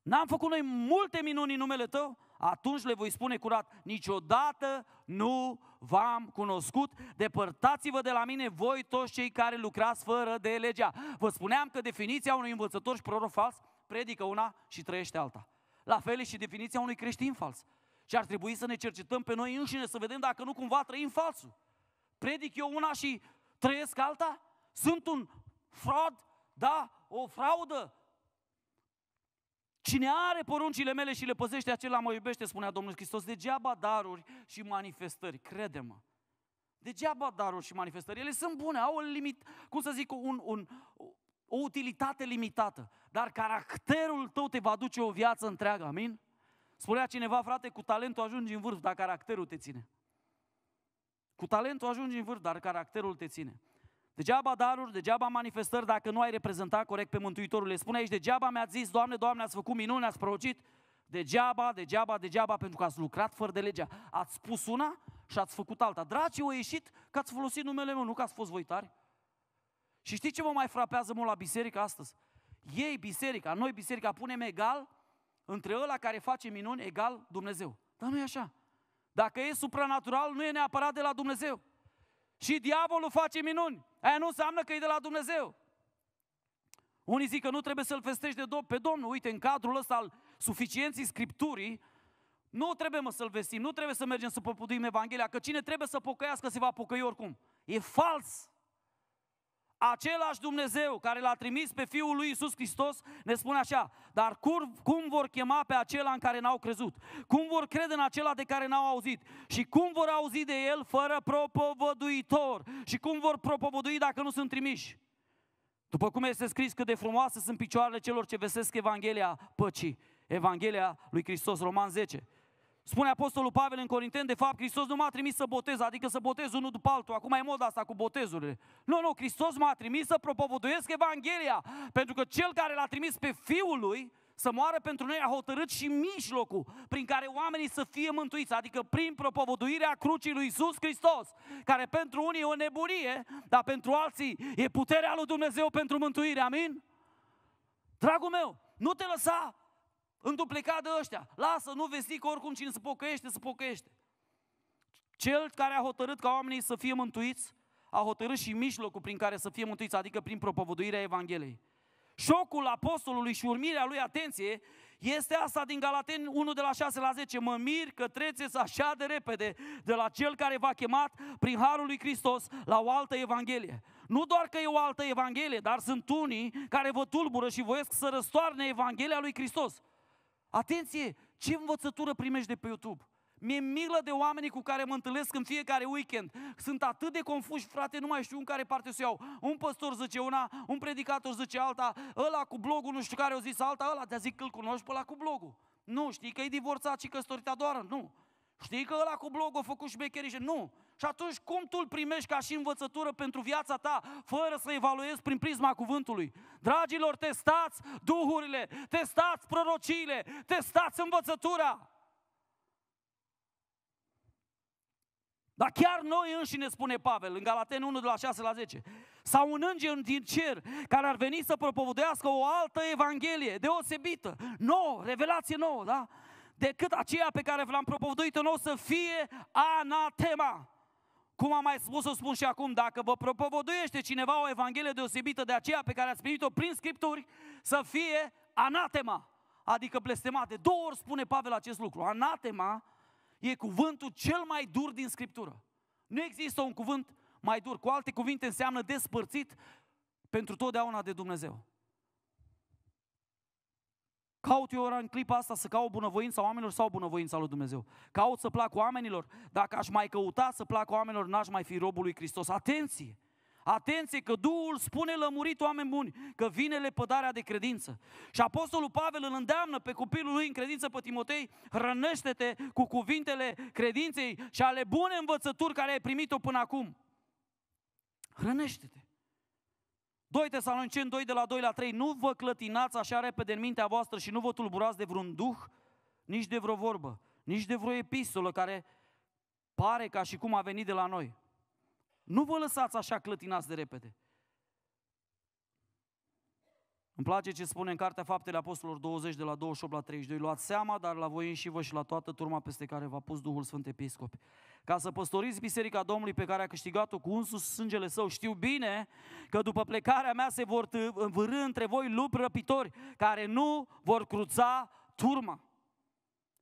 n-am făcut noi multe minuni în numele Tău, atunci le voi spune curat, niciodată nu v-am cunoscut, depărtați-vă de la mine voi toți cei care lucrați fără de legea. Vă spuneam că definiția unui învățător și proroc fals predică una și trăiește alta. La fel e și definiția unui creștin fals. Și ar trebui să ne cercetăm pe noi înșine să vedem dacă nu cumva trăim falsul. Predic eu una și trăiesc alta? Sunt un fraud? Da, o fraudă Cine are poruncile mele și le păzește, acela mă iubește, spunea Domnul Hristos. Degeaba daruri și manifestări, crede-mă. Degeaba daruri și manifestări. Ele sunt bune, au o limit, cum să zic, un, un, o utilitate limitată. Dar caracterul tău te va duce o viață întreagă, amin? Spunea cineva, frate, cu talentul ajungi în vârf, dar caracterul te ține. Cu talentul ajungi în vârf, dar caracterul te ține. Degeaba daruri, degeaba manifestări dacă nu ai reprezentat corect pe Mântuitorul. Le spune aici, degeaba mi-ați zis, Doamne, Doamne, ați făcut minuni, ați prorocit. Degeaba, degeaba, degeaba, pentru că ați lucrat fără de legea. Ați spus una și ați făcut alta. Dragi, au ieșit că ați folosit numele meu, nu că ați fost voi tari. Și știți ce mă mai frapează mult la biserică astăzi? Ei, biserica, noi biserica, punem egal între ăla care face minuni, egal Dumnezeu. Dar nu e așa. Dacă e supranatural, nu e neapărat de la Dumnezeu. Și diavolul face minuni. Aia nu înseamnă că e de la Dumnezeu. Unii zic că nu trebuie să-L festești de do- pe Domnul. Uite, în cadrul ăsta al suficienții Scripturii, nu trebuie mă să-L vestim, nu trebuie să mergem să propudim Evanghelia, că cine trebuie să pocăiască se va pocăi oricum. E fals! Același Dumnezeu care l-a trimis pe Fiul lui Isus Hristos ne spune așa, dar cum, cum vor chema pe acela în care n-au crezut? Cum vor crede în acela de care n-au auzit? Și cum vor auzi de el fără propovăduitor? Și cum vor propovădui dacă nu sunt trimiși? După cum este scris cât de frumoase sunt picioarele celor ce vesesc Evanghelia păcii, Evanghelia lui Hristos, Roman 10. Spune Apostolul Pavel în Corinteni, de fapt, Hristos nu m-a trimis să botez, adică să botez unul după altul. Acum e moda asta cu botezurile. Nu, nu, Hristos m-a trimis să propovăduiesc Evanghelia, pentru că Cel care l-a trimis pe Fiul Lui, să moară pentru noi a hotărât și mijlocul prin care oamenii să fie mântuiți, adică prin propovăduirea crucii lui Isus Hristos, care pentru unii e o nebunie, dar pentru alții e puterea lui Dumnezeu pentru mântuire, amin? Dragul meu, nu te lăsa Întuplicat de ăștia. Lasă, nu vezi zic oricum cine se pocăiește, se pocăiește. Cel care a hotărât ca oamenii să fie mântuiți, a hotărât și mijlocul prin care să fie mântuiți, adică prin propovăduirea Evangheliei. Șocul apostolului și urmirea lui, atenție, este asta din Galateni 1 de la 6 la 10. Mă mir că treceți așa de repede de la cel care v-a chemat prin Harul lui Hristos la o altă Evanghelie. Nu doar că e o altă Evanghelie, dar sunt unii care vă tulbură și voiesc să răstoarne Evanghelia lui Hristos. Atenție, ce învățătură primești de pe YouTube? Mi-e milă de oamenii cu care mă întâlnesc în fiecare weekend. Sunt atât de confuși, frate, nu mai știu în care parte să iau. Un păstor zice una, un predicator zice alta, ăla cu blogul nu știu care o zis alta, ăla de zic că îl cunoști pe ăla cu blogul. Nu, știi că e divorțat și căsătorit doar? Nu. Știi că ăla cu blogul a făcut și și... Nu. Și atunci cum tu îl primești ca și învățătură pentru viața ta, fără să evaluezi prin prisma cuvântului? Dragilor, testați duhurile, testați prorociile, testați învățătura. Dar chiar noi ne spune Pavel, în Galaten 1, de la 6 la 10, sau un înger din cer care ar veni să propovădească o altă evanghelie deosebită, nouă, revelație nouă, da? Decât aceea pe care v-am propovăduit-o nouă să fie anatema. Cum am mai spus, o spun și acum, dacă vă propovăduiește cineva o evanghelie deosebită de aceea pe care ați primit-o prin Scripturi, să fie anatema, adică blestemate. Două ori spune Pavel acest lucru. Anatema e cuvântul cel mai dur din Scriptură. Nu există un cuvânt mai dur. Cu alte cuvinte înseamnă despărțit pentru totdeauna de Dumnezeu. Caut eu ora în clipa asta să caut bunăvoința oamenilor sau bunăvoința lui Dumnezeu? Caut să plac oamenilor? Dacă aș mai căuta să plac oamenilor, n-aș mai fi robul lui Hristos. Atenție! Atenție că Duhul spune lămurit oameni buni că vine lepădarea de credință. Și Apostolul Pavel îl îndeamnă pe copilul lui în credință pe Timotei, hrănește-te cu cuvintele credinței și ale bune învățături care ai primit-o până acum. Hrănește-te. 2 Tesaloniceni 2 de la 2 la 3, nu vă clătinați așa repede în mintea voastră și nu vă tulburați de vreun duh, nici de vreo vorbă, nici de vreo epistolă care pare ca și cum a venit de la noi. Nu vă lăsați așa clătinați de repede. Îmi place ce spune în Cartea Faptele Apostolilor 20, de la 28 la 32. Luați seama, dar la voi și vă și la toată turma peste care v-a pus Duhul Sfânt Episcop. Ca să păstoriți biserica Domnului pe care a câștigat-o cu însus sângele său. Știu bine că după plecarea mea se vor învârâ între voi lupi răpitori care nu vor cruța turma.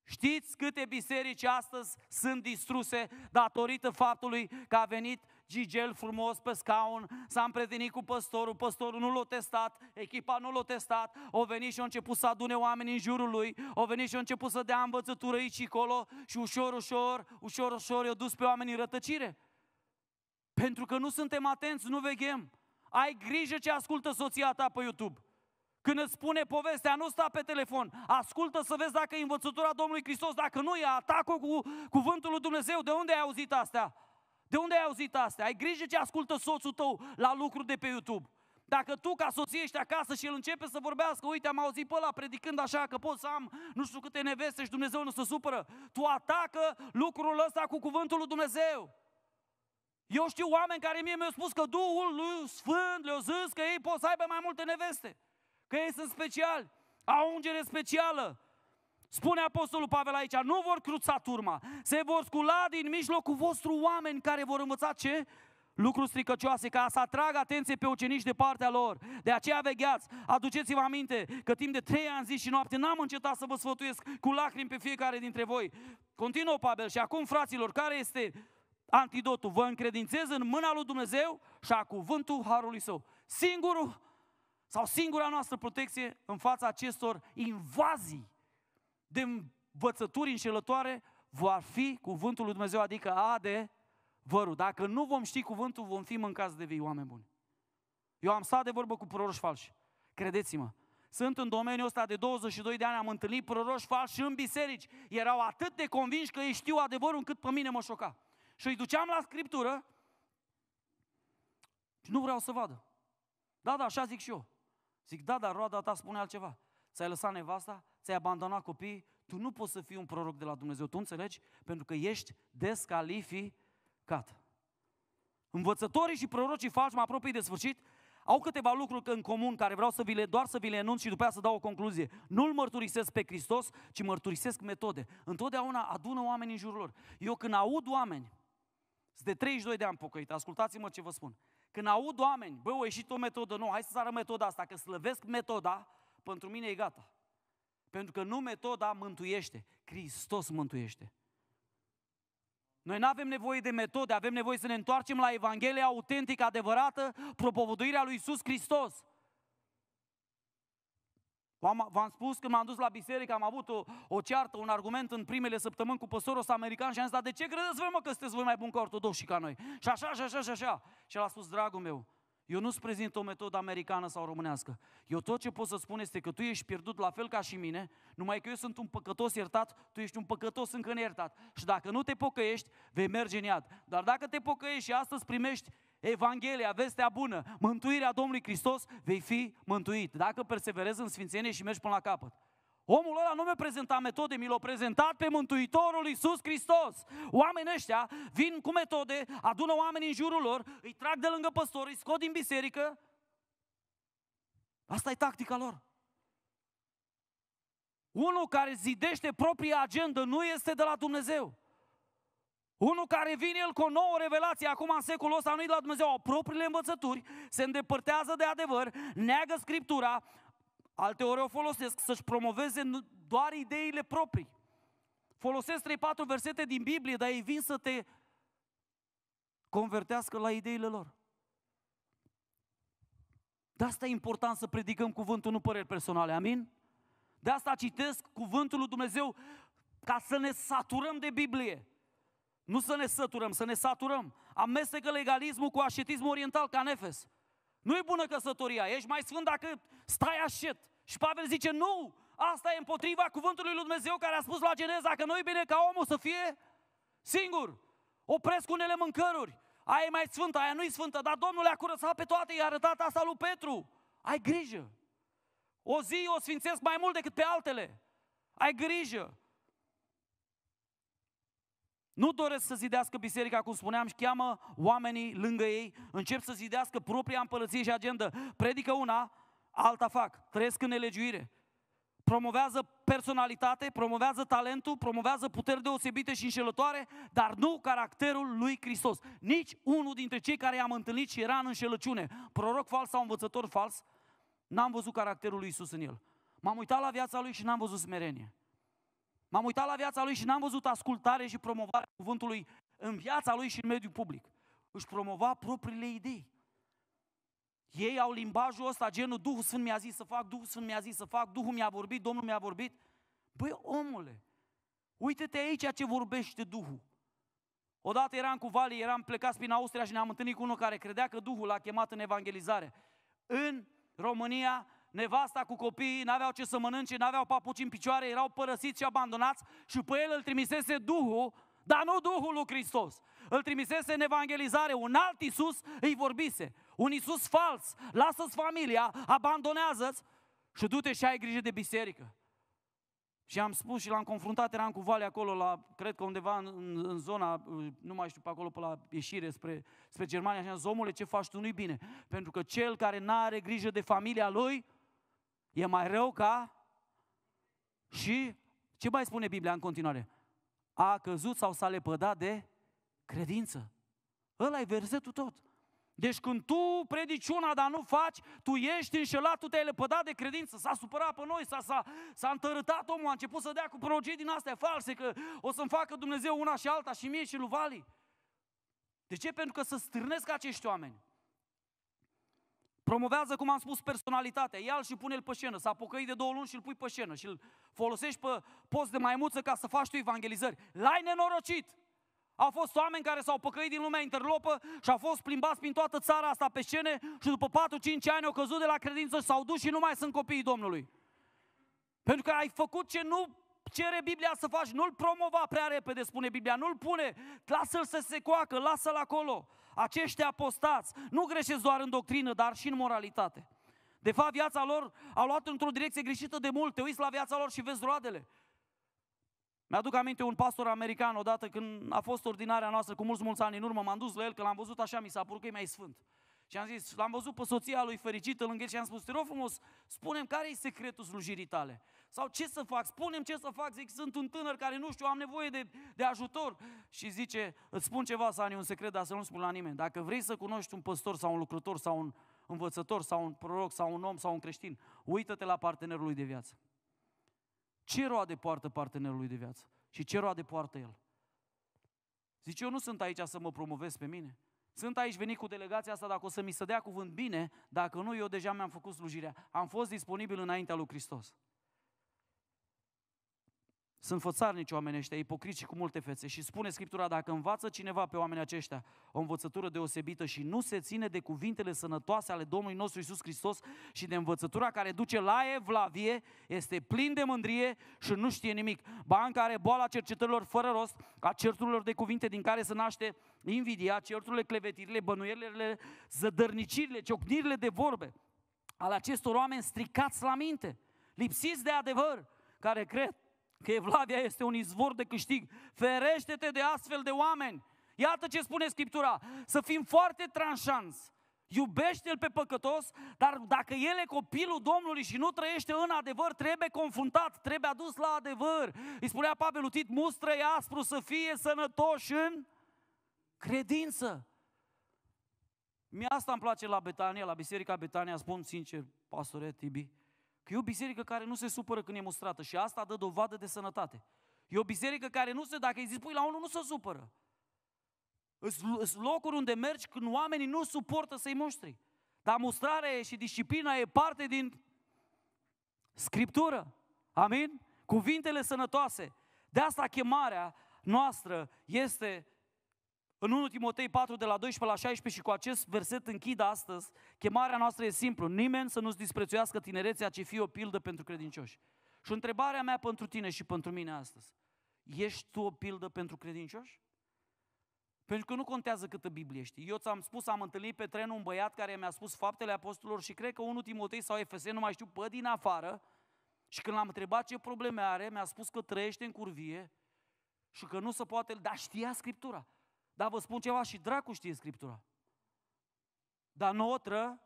Știți câte biserici astăzi sunt distruse datorită faptului că a venit gigel frumos pe scaun, s-a împrietenit cu păstorul, păstorul nu l-a testat, echipa nu l-a testat, o venit și a început să adune oameni în jurul lui, o venit și a început să dea învățătură aici și acolo și ușor, ușor, ușor, ușor i-a dus pe oameni în rătăcire. Pentru că nu suntem atenți, nu veghem. Ai grijă ce ascultă soția ta pe YouTube. Când îți spune povestea, nu sta pe telefon. Ascultă să vezi dacă e învățătura Domnului Hristos, dacă nu e atacul cu cuvântul lui Dumnezeu. De unde ai auzit astea? De unde ai auzit asta? Ai grijă ce ascultă soțul tău la lucruri de pe YouTube. Dacă tu ca soție ești acasă și el începe să vorbească, uite, am auzit pe ăla predicând așa că pot să am nu știu câte neveste și Dumnezeu nu se supără, tu atacă lucrul ăsta cu cuvântul lui Dumnezeu. Eu știu oameni care mie mi-au spus că Duhul lui Sfânt le au zis că ei pot să aibă mai multe neveste, că ei sunt speciali, au ungere specială, Spune Apostolul Pavel aici, nu vor cruța turma, se vor scula din mijlocul vostru oameni care vor învăța ce? lucruri stricăcioase, ca să atragă atenție pe ucenici de partea lor. De aceea vegheați, aduceți-vă aminte că timp de trei ani zi și noapte n-am încetat să vă sfătuiesc cu lacrimi pe fiecare dintre voi. Continuă Pavel și acum, fraților, care este antidotul? Vă încredințez în mâna lui Dumnezeu și a cuvântul Harului Său. Singurul sau singura noastră protecție în fața acestor invazii de învățături înșelătoare va fi cuvântul lui Dumnezeu, adică vărul. Dacă nu vom ști cuvântul, vom fi mâncați de vii oameni buni. Eu am stat de vorbă cu proroși falși. Credeți-mă, sunt în domeniul ăsta de 22 de ani, am întâlnit proroși falși în biserici. Erau atât de convinși că ei știu adevărul încât pe mine mă șoca. Și îi duceam la Scriptură și nu vreau să vadă. Da, da, așa zic și eu. Zic, da, dar roada ta spune altceva. Ți-ai lăsat nevasta? ți-ai abandonat copii, tu nu poți să fii un proroc de la Dumnezeu. Tu înțelegi? Pentru că ești descalificat. Învățătorii și prorocii falși, mă apropii de sfârșit, au câteva lucruri în comun care vreau să vi le, doar să vi le enunț și după aceea să dau o concluzie. Nu-L mărturisesc pe Hristos, ci mărturisesc metode. Întotdeauna adună oameni în jurul lor. Eu când aud oameni, sunt de 32 de ani pocăit, ascultați-mă ce vă spun. Când aud oameni, bă, a ieșit o metodă nouă, hai să sară metoda asta, că slăvesc metoda, pentru mine e gata. Pentru că nu metoda mântuiește, Hristos mântuiește. Noi nu avem nevoie de metode, avem nevoie să ne întoarcem la Evanghelia autentică, adevărată, propovăduirea lui Isus Hristos. V-am, v-am spus când m-am dus la biserică, am avut o, o ceartă, un argument în primele săptămâni cu păstorul american și am zis, dar de ce credeți voi mă că sunteți voi mai buni ca ortodoxi ca noi? Și așa, și așa, și așa. Și el a spus, dragul meu, eu nu-ți prezint o metodă americană sau românească. Eu tot ce pot să spun este că tu ești pierdut la fel ca și mine, numai că eu sunt un păcătos iertat, tu ești un păcătos încă neiertat. Și dacă nu te pocăiești, vei merge în iad. Dar dacă te pocăiești și astăzi primești Evanghelia, vestea bună, mântuirea Domnului Hristos, vei fi mântuit. Dacă perseverezi în sfințenie și mergi până la capăt. Omul ăla nu mi-a prezentat metode, mi l-a prezentat pe Mântuitorul Iisus Hristos. Oamenii ăștia vin cu metode, adună oameni în jurul lor, îi trag de lângă păstor, îi scot din biserică. Asta e tactica lor. Unul care zidește propria agendă nu este de la Dumnezeu. Unul care vine el cu o nouă revelație, acum în secolul ăsta nu-i de la Dumnezeu, au propriile învățături, se îndepărtează de adevăr, neagă Scriptura, ori o folosesc să-și promoveze doar ideile proprii. Folosesc 3-4 versete din Biblie, dar ei vin să te convertească la ideile lor. De asta e important să predicăm cuvântul, nu păreri personale, amin? De asta citesc cuvântul lui Dumnezeu ca să ne saturăm de Biblie. Nu să ne săturăm, să ne saturăm. Amestecă legalismul cu ascetismul oriental ca nefes. Nu e bună căsătoria, ești mai sfânt dacă stai așet. Și Pavel zice, nu, asta e împotriva cuvântului lui Dumnezeu care a spus la Geneza că nu e bine ca omul să fie singur. Opresc unele mâncăruri. Aia e mai sfântă, aia nu e sfântă, dar Domnul le-a curățat pe toate, i-a arătat asta lui Petru. Ai grijă. O zi o sfințesc mai mult decât pe altele. Ai grijă. Nu doresc să zidească biserica, cum spuneam, și cheamă oamenii lângă ei, încep să zidească propria împărăție și agenda. Predică una, alta fac, trăiesc în nelegiuire. Promovează personalitate, promovează talentul, promovează puteri deosebite și înșelătoare, dar nu caracterul lui Hristos. Nici unul dintre cei care i-am întâlnit și era în înșelăciune, proroc fals sau învățător fals, n-am văzut caracterul lui Isus în el. M-am uitat la viața lui și n-am văzut smerenie. M-am uitat la viața lui și n-am văzut ascultare și promovare cuvântului în viața lui și în mediul public. Își promova propriile idei. Ei au limbajul ăsta, genul Duhul Sfânt mi-a zis să fac, Duhul Sfânt mi-a zis să fac, Duhul mi-a vorbit, Domnul mi-a vorbit. Băi, omule, uite-te aici ce vorbește Duhul. Odată eram cu Vali, eram plecat prin Austria și ne-am întâlnit cu unul care credea că Duhul l-a chemat în evangelizare. În România nevasta cu copiii, n-aveau ce să mănânce, n-aveau papuci în picioare, erau părăsiți și abandonați și pe el îl trimisese Duhul, dar nu Duhul lui Hristos. Îl trimisese în evangelizare, un alt Iisus îi vorbise. Un Iisus fals, lasă-ți familia, abandonează-ți și du-te și ai grijă de biserică. Și am spus și l-am confruntat, eram cu Vale acolo, la, cred că undeva în, în, în zona, nu mai știu, pe acolo, pe la ieșire spre, spre Germania, și am zis, omule, ce faci tu nu-i bine. Pentru că cel care n-are grijă de familia lui, E mai rău ca și ce mai spune Biblia în continuare? A căzut sau s-a lepădat de credință. Ăla e versetul tot. Deci când tu predici una, dar nu faci, tu ești înșelat, tu te-ai lepădat de credință, s-a supărat pe noi, s-a, s-a, s-a întărâtat omul, a început să dea cu prorocii din astea false, că o să-mi facă Dumnezeu una și alta și mie și lui Vali. De ce? Pentru că să strânesc acești oameni. Promovează, cum am spus, personalitatea. Ia-l și pune-l pe scenă. S-a pocăit de două luni și îl pui pe scenă. Și îl folosești pe post de maimuță ca să faci tu evangelizări. L-ai nenorocit! Au fost oameni care s-au păcăit din lumea interlopă și au fost plimbați prin toată țara asta pe scene și după 4-5 ani au căzut de la credință și s-au dus și nu mai sunt copiii Domnului. Pentru că ai făcut ce nu cere Biblia să faci, nu-l promova prea repede, spune Biblia, nu-l pune, lasă-l să se coacă, lasă-l acolo acești apostați nu greșesc doar în doctrină, dar și în moralitate. De fapt, viața lor a luat într-o direcție greșită de mult. Te uiți la viața lor și vezi roadele. Mi-aduc aminte un pastor american odată când a fost ordinarea noastră cu mulți, mulți ani în urmă, m-am dus la el că l-am văzut așa, mi s-a părut că e mai sfânt. Și am zis, l-am văzut pe soția lui fericită lângă el și am spus, te rog frumos, spunem care e secretul slujirii tale. Sau ce să fac? Spunem ce să fac. Zic, sunt un tânăr care nu știu, am nevoie de, de ajutor. Și zice, îți spun ceva, să un secret, dar să nu spun la nimeni. Dacă vrei să cunoști un păstor sau un lucrător sau un învățător sau un proroc sau un om sau un creștin, uită-te la partenerul lui de viață. Ce roade poartă partenerul lui de viață? Și ce roade poartă el? Zice, eu nu sunt aici să mă promovez pe mine. Sunt aici venit cu delegația asta dacă o să mi se dea cuvânt bine, dacă nu, eu deja mi-am făcut slujirea. Am fost disponibil înaintea lui Hristos. Sunt fățarnici oamenii ăștia, ipocriți și cu multe fețe. Și spune Scriptura, dacă învață cineva pe oamenii aceștia o învățătură deosebită și nu se ține de cuvintele sănătoase ale Domnului nostru Isus Hristos și de învățătura care duce la evlavie, este plin de mândrie și nu știe nimic. Ba în care boala cercetărilor fără rost, a certurilor de cuvinte din care se naște invidia, certurile, clevetirile, bănuierile, zădărnicirile, ciocnirile de vorbe al acestor oameni stricați la minte, lipsiți de adevăr, care cred că Evlavia este un izvor de câștig. Ferește-te de astfel de oameni. Iată ce spune Scriptura, să fim foarte tranșanți. Iubește-l pe păcătos, dar dacă el e copilul Domnului și nu trăiește în adevăr, trebuie confruntat, trebuie adus la adevăr. Îi spunea Pavel Utit, mustră e aspru să fie sănătoși în credință. mi asta îmi place la Betania, la Biserica Betania, spun sincer, pastore Tibi, Că e o biserică care nu se supără când e mustrată și asta dă dovadă de sănătate. E o biserică care nu se, dacă îi zici, la unul, nu se supără. Sunt locuri unde mergi când oamenii nu suportă să-i muștri. Dar mustrarea și disciplina e parte din Scriptură. Amin? Cuvintele sănătoase. De asta chemarea noastră este în 1 Timotei 4, de la 12 la 16 și cu acest verset închid astăzi, chemarea noastră e simplu. Nimeni să nu-ți disprețuiască tinerețea, ci fie o pildă pentru credincioși. Și întrebarea mea pentru tine și pentru mine astăzi. Ești tu o pildă pentru credincioși? Pentru că nu contează câtă Biblie știi. Eu ți-am spus, am întâlnit pe tren un băiat care mi-a spus faptele apostolilor și cred că 1 Timotei sau Efesen, nu mai știu, pe din afară. Și când l-am întrebat ce probleme are, mi-a spus că trăiește în curvie și că nu se poate, dar știa Scriptura. Dar vă spun ceva și dracu știe Scriptura. Dar nouă tră,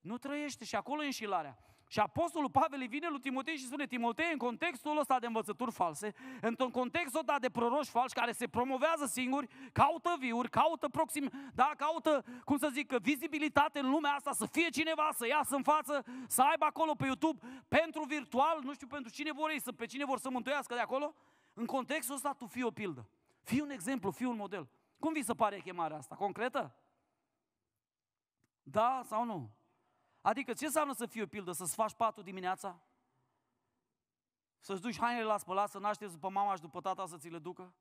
nu trăiește și acolo e înșilarea. Și Apostolul Pavel îi vine lui Timotei și spune, Timotei, în contextul ăsta de învățături false, într-un context ăsta de proroși falși care se promovează singuri, caută viuri, caută proxim, da, caută, cum să zic, vizibilitate în lumea asta, să fie cineva, să iasă în față, să aibă acolo pe YouTube, pentru virtual, nu știu pentru cine vor ei, să, pe cine vor să mântuiască de acolo, în contextul ăsta tu fii o pildă. Fii un exemplu, fii un model. Cum vi se pare chemarea asta? Concretă? Da sau nu? Adică ce înseamnă să fii o pildă? Să-ți faci patul dimineața? Să-ți duci hainele la spălat, să nașteți după mama și după tata să ți le ducă?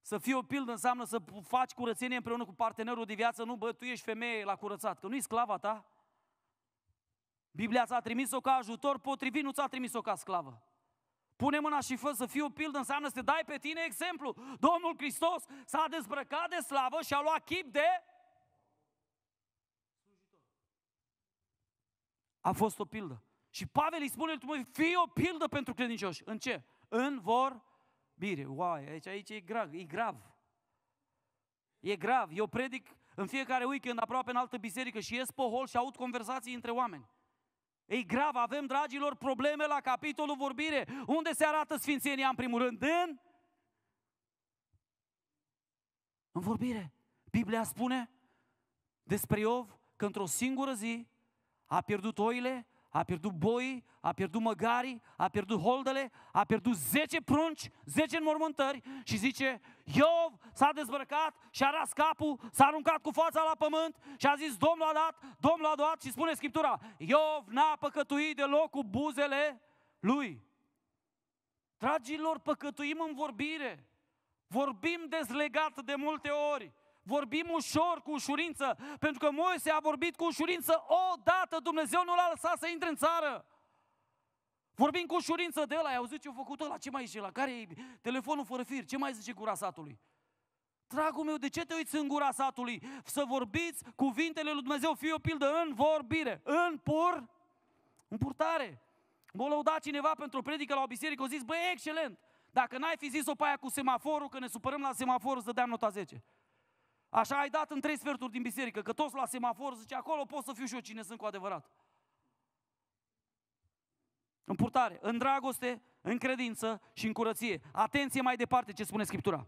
Să fii o pildă înseamnă să faci curățenie împreună cu partenerul de viață, nu bă, tu ești femeie la curățat, că nu-i sclava ta. Biblia ți-a trimis-o ca ajutor potrivit, nu ți-a trimis-o ca sclavă. Pune mâna și fă să fii o pildă, înseamnă să te dai pe tine exemplu. Domnul Hristos s-a dezbrăcat de slavă și a luat chip de A fost o pildă. Și Pavel îi spune lui fii o pildă pentru credincioși. În ce? În vorbire. Uai, wow, aici, aici e grav, e grav. E grav. Eu predic în fiecare weekend aproape în altă biserică și ies pe hol și aud conversații între oameni. E grav, avem, dragilor, probleme la capitolul vorbire. Unde se arată sfințenia, în primul rând? În? În vorbire. Biblia spune despre Iov că într-o singură zi a pierdut oile, a pierdut boii, a pierdut măgarii, a pierdut holdele, a pierdut 10 prunci, 10 înmormântări și zice, Iov s-a dezbrăcat și a ras capul, s-a aruncat cu fața la pământ și a zis, Domnul a dat, Domnul a dat și spune Scriptura, Iov n-a păcătuit deloc cu buzele lui. Dragilor, păcătuim în vorbire, vorbim dezlegat de multe ori, vorbim ușor, cu ușurință, pentru că Moise a vorbit cu ușurință o dată, Dumnezeu nu l-a lăsat să intre în țară. Vorbim cu ușurință de ăla, ai auzit ce a făcut ăla, ce mai zice la care e telefonul fără fir, ce mai zice gura satului? Dragul meu, de ce te uiți în gura satului? Să vorbiți cuvintele lui Dumnezeu, fie o pildă în vorbire, în pur, în purtare. M-a lăudat cineva pentru o predică la o biserică, a zis, băi, excelent, dacă n-ai fi zis-o pe aia cu semaforul, că ne supărăm la semaforul, să dea nota 10. Așa ai dat în trei sferturi din biserică, că toți la semafor zice, acolo pot să fiu și eu cine sunt cu adevărat. În purtare, în dragoste, în credință și în curăție. Atenție mai departe ce spune Scriptura.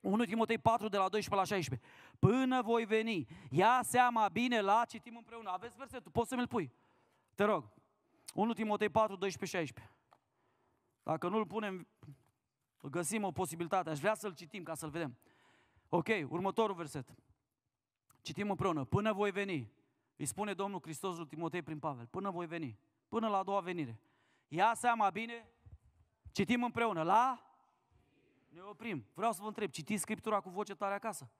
1 Timotei 4 de la 12 la 16. Până voi veni, ia seama bine la, citim împreună. Aveți versetul, poți să mi-l pui. Te rog. 1 Timotei 4, 12, 16. Dacă nu-l punem, găsim o posibilitate. Aș vrea să-l citim ca să-l vedem. Ok, următorul verset. Citim împreună. Până voi veni, îi spune Domnul Hristos lui Timotei prin Pavel, până voi veni, până la a doua venire. Ia seama bine, citim împreună, la... Ne oprim. Vreau să vă întreb, citiți Scriptura cu voce tare acasă?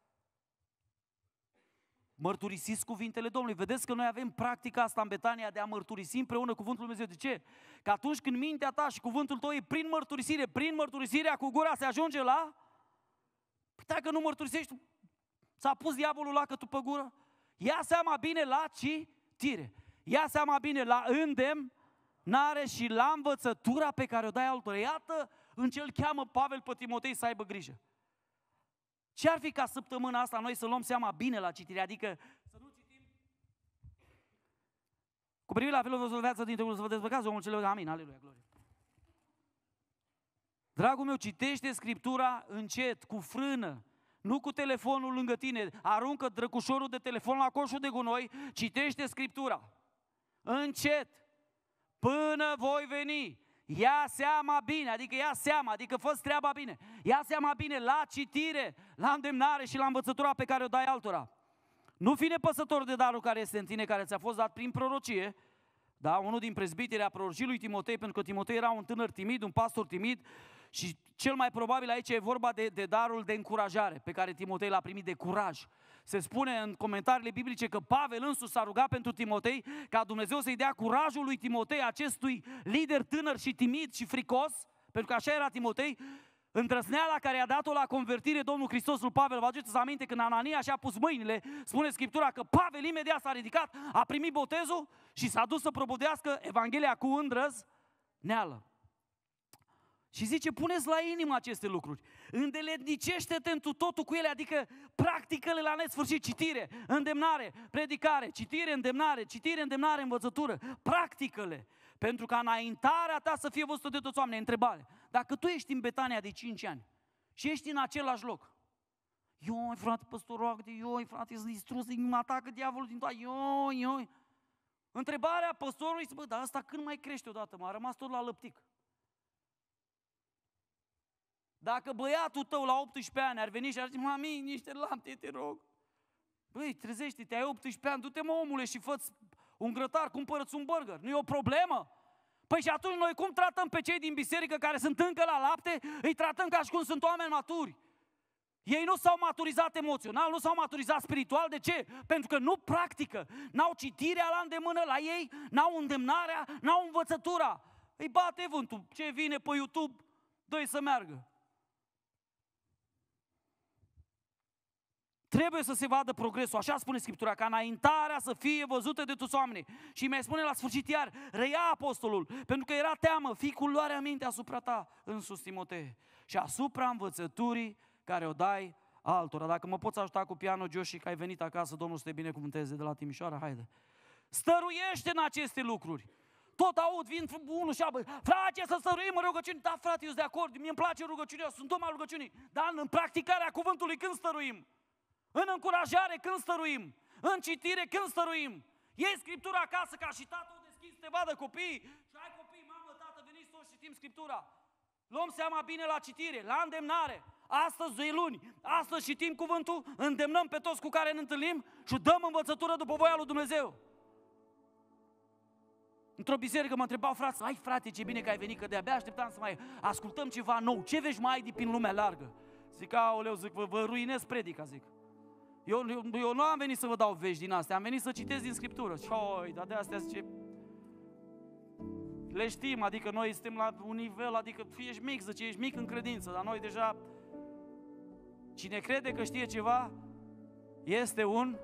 Mărturisiți cuvintele Domnului. Vedeți că noi avem practica asta în Betania de a mărturisi împreună cuvântul Lui Dumnezeu. De ce? Că atunci când mintea ta și cuvântul tău e prin mărturisire, prin mărturisirea cu gura se ajunge la Păi dacă nu mărturisești, s-a pus diavolul la tu pe gură? Ia seama bine la citire. Ia seama bine la îndem, nare și la învățătura pe care o dai altora. Iată în ce îl cheamă Pavel pe Timotei să aibă grijă. Ce ar fi ca săptămâna asta noi să luăm seama bine la citire, adică să nu citim cu privire la felul de viață dintre unul să vă dezbăcați, omul celor, amin, aleluia, glorie. Dragul meu, citește Scriptura încet, cu frână, nu cu telefonul lângă tine. Aruncă drăcușorul de telefon la coșul de gunoi, citește Scriptura. Încet, până voi veni. Ia seama bine, adică ia seama, adică fă treaba bine. Ia seama bine la citire, la îndemnare și la învățătura pe care o dai altora. Nu fi nepăsător de darul care este în tine, care ți-a fost dat prin prorocie, da? Unul din prezbiterii a prorocii lui Timotei, pentru că Timotei era un tânăr timid, un pastor timid, și cel mai probabil aici e vorba de, de darul de încurajare pe care Timotei l-a primit de curaj. Se spune în comentariile biblice că Pavel însuși s-a rugat pentru Timotei ca Dumnezeu să-i dea curajul lui Timotei, acestui lider tânăr și timid și fricos, pentru că așa era Timotei, Îndrăzneala care a dat-o la convertire Domnul Hristos lui Pavel, vă aduceți aminte când Anania și-a pus mâinile, spune Scriptura că Pavel imediat s-a ridicat, a primit botezul și s-a dus să probudească Evanghelia cu îndrăz neală. Și zice, puneți la inimă aceste lucruri. Îndeletnicește-te întru totul cu ele, adică practică-le la nesfârșit. Citire, îndemnare, predicare, citire, îndemnare, citire, îndemnare, învățătură. Practică-le. Pentru ca înaintarea ta să fie văzută de toți oameni. Întrebare. Dacă tu ești în Betania de 5 ani și ești în același loc, Ioi, frate, păstoroac de ioi, frate, sunt distrus, îmi atacă diavolul din toată, ioi, ioi. Întrebarea păstorului este, bă, dar asta când mai crește odată? M-a rămas tot la lăptic. Dacă băiatul tău la 18 ani ar veni și ar zice, mami, niște lapte, te rog. Băi, trezește-te, ai 18 ani, du-te mă omule și fă un grătar, cumpără-ți un burger. Nu e o problemă? Păi și atunci noi cum tratăm pe cei din biserică care sunt încă la lapte? Îi tratăm ca și cum sunt oameni maturi. Ei nu s-au maturizat emoțional, nu s-au maturizat spiritual. De ce? Pentru că nu practică. N-au citirea la îndemână la ei, n-au îndemnarea, n-au învățătura. Îi bate vântul. Ce vine pe YouTube, doi să meargă. Trebuie să se vadă progresul, așa spune Scriptura, ca înaintarea să fie văzută de toți oamenii. Și mai spune la sfârșit iar, reia apostolul, pentru că era teamă, fii cu luarea minte asupra ta, în sus, Timotei, și asupra învățăturii care o dai altora. Dacă mă poți ajuta cu pianul, Joshi, că ai venit acasă, Domnul să te binecuvânteze de la Timișoara, haide. Stăruiește în aceste lucruri tot aud, vin unul și abă, frate, să stăruim în rugăciune. Da, frate, eu sunt de acord, mi îmi place rugăciunea, sunt om al rugăciunii. Dar în practicarea cuvântului când stăruim? în încurajare când stăruim, în citire când stăruim. Iei Scriptura acasă ca și tatăl deschis, te vadă copiii și ai copii, mamă, tată, veniți toți citim Scriptura. Luăm seama bine la citire, la îndemnare. Astăzi e luni, astăzi citim cuvântul, îndemnăm pe toți cu care ne întâlnim și dăm învățătură după voia lui Dumnezeu. Într-o biserică mă întrebau frate, ai frate, ce bine că ai venit, că de-abia așteptam să mai ascultăm ceva nou. Ce vești mai ai din lumea largă? Zic, aoleu, zic, vă, vă ruinez predica, zic. Eu, eu, eu nu am venit să vă dau vești din astea, am venit să citesc din Scriptură. Și oi, dar de astea ce... Le știm, adică noi suntem la un nivel, adică tu ești mic, zice, ești mic în credință, dar noi deja... Cine crede că știe ceva, este un...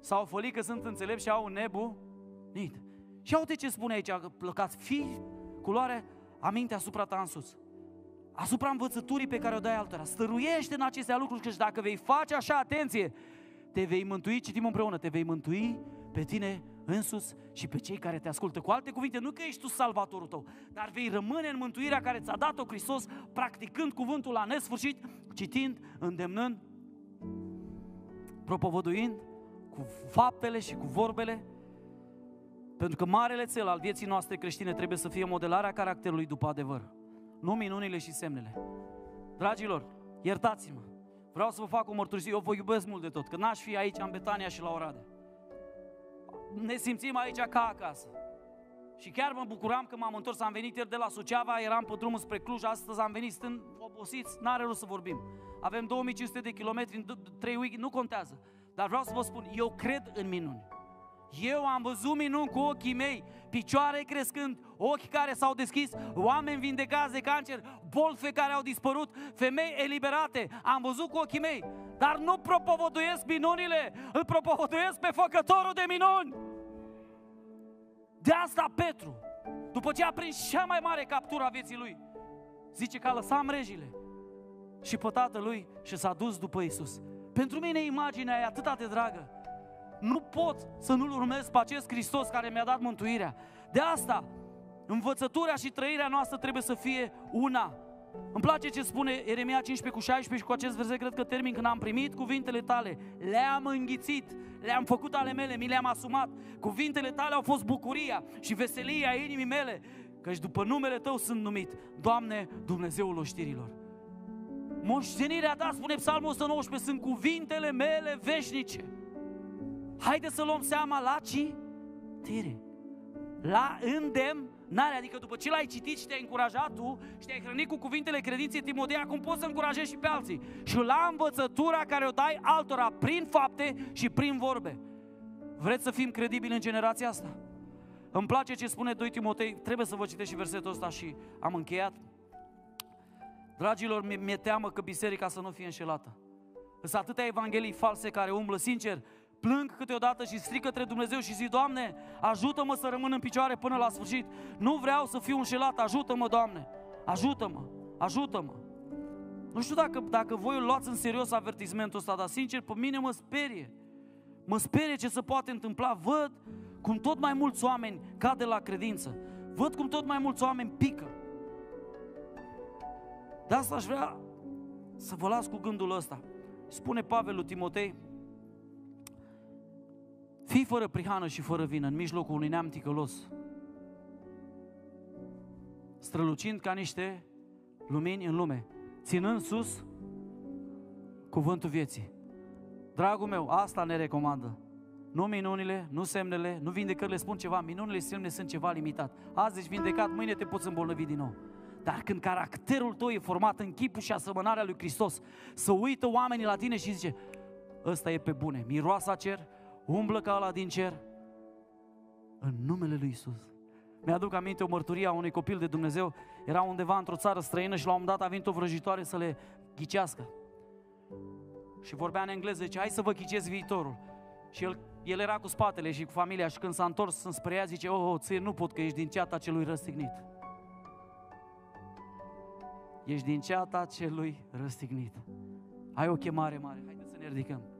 sau fălit că sunt înțelepți și au un nebunit. Și uite ce spune aici, că plăcați fi culoare, aminte asupra ta în sus asupra învățăturii pe care o dai altora. Stăruiește în acestea lucruri, și dacă vei face așa, atenție, te vei mântui, citim împreună, te vei mântui pe tine însuți și pe cei care te ascultă. Cu alte cuvinte, nu că ești tu salvatorul tău, dar vei rămâne în mântuirea care ți-a dat-o Hristos, practicând cuvântul la nesfârșit, citind, îndemnând, propovăduind cu faptele și cu vorbele, pentru că marele cel al vieții noastre creștine trebuie să fie modelarea caracterului după adevăr nu minunile și semnele. Dragilor, iertați-mă. Vreau să vă fac o mărturisire. Eu vă iubesc mult de tot. Că n-aș fi aici în Betania și la Oradea. Ne simțim aici ca acasă. Și chiar mă bucuram că m-am întors, am venit ieri de la Suceava, eram pe drumul spre Cluj, astăzi am venit stând obosiți, n-are rost să vorbim. Avem 2500 de kilometri în 3 weekend, nu contează. Dar vreau să vă spun, eu cred în minuni. Eu am văzut minuni cu ochii mei, picioare crescând, ochi care s-au deschis, oameni vindecați de cancer, bolfe care au dispărut, femei eliberate. Am văzut cu ochii mei, dar nu propovăduiesc minunile, îl propovăduiesc pe făcătorul de minuni. De asta Petru, după ce a prins cea mai mare captură a vieții lui, zice că a lăsat mrejile și pe lui și s-a dus după Isus. Pentru mine imaginea e atât de dragă, nu pot să nu-L urmez pe acest Hristos care mi-a dat mântuirea. De asta, învățătura și trăirea noastră trebuie să fie una. Îmi place ce spune Eremia 15 cu 16 și cu acest verset cred că termin când am primit cuvintele tale, le-am înghițit, le-am făcut ale mele, mi le-am asumat. Cuvintele tale au fost bucuria și veselia inimii mele, căci după numele tău sunt numit, Doamne, Dumnezeul oștirilor. Moștenirea ta, spune Psalmul 119, sunt cuvintele mele veșnice. Haide să luăm seama la citire, la îndemnare, adică după ce l-ai citit și te-ai încurajat tu și te-ai hrănit cu cuvintele credinței Timotei, acum poți să încurajezi și pe alții. Și la învățătura care o dai altora prin fapte și prin vorbe. Vreți să fim credibili în generația asta? Îmi place ce spune 2 Timotei, trebuie să vă citesc și versetul ăsta și am încheiat. Dragilor, mi-e teamă că biserica să nu fie înșelată. Însă atâtea evanghelii false care umblă, sincer, plâng câteodată și strig către Dumnezeu și zic, Doamne, ajută-mă să rămân în picioare până la sfârșit. Nu vreau să fiu înșelat, ajută-mă, Doamne, ajută-mă, ajută-mă. Nu știu dacă, dacă voi luați în serios avertismentul ăsta, dar sincer, pe mine mă sperie. Mă sperie ce se poate întâmpla. Văd cum tot mai mulți oameni cad la credință. Văd cum tot mai mulți oameni pică. De asta aș vrea să vă las cu gândul ăsta. Spune Pavel lui Timotei, Fii fără prihană și fără vină în mijlocul unui neam ticălos, strălucind ca niște lumini în lume, ținând sus cuvântul vieții. Dragul meu, asta ne recomandă. Nu minunile, nu semnele, nu vindecările spun ceva, minunile și semnele sunt ceva limitat. Azi ești vindecat, mâine te poți îmbolnăvi din nou. Dar când caracterul tău e format în chipul și asemănarea lui Hristos, să uită oamenii la tine și zice, ăsta e pe bune, miroasa cer, umblă ca ala din cer în numele lui Isus. Mi-aduc aminte o mărturie a unui copil de Dumnezeu. Era undeva într-o țară străină și la un moment dat a venit o vrăjitoare să le ghicească. Și vorbea în engleză, zice, hai să vă ghicesc viitorul. Și el, el era cu spatele și cu familia și când s-a întors înspre ea, zice, oh, oh ție nu pot că ești din ceata celui răstignit. Ești din ceata celui răstignit. Ai o chemare mare, haideți să ne ridicăm.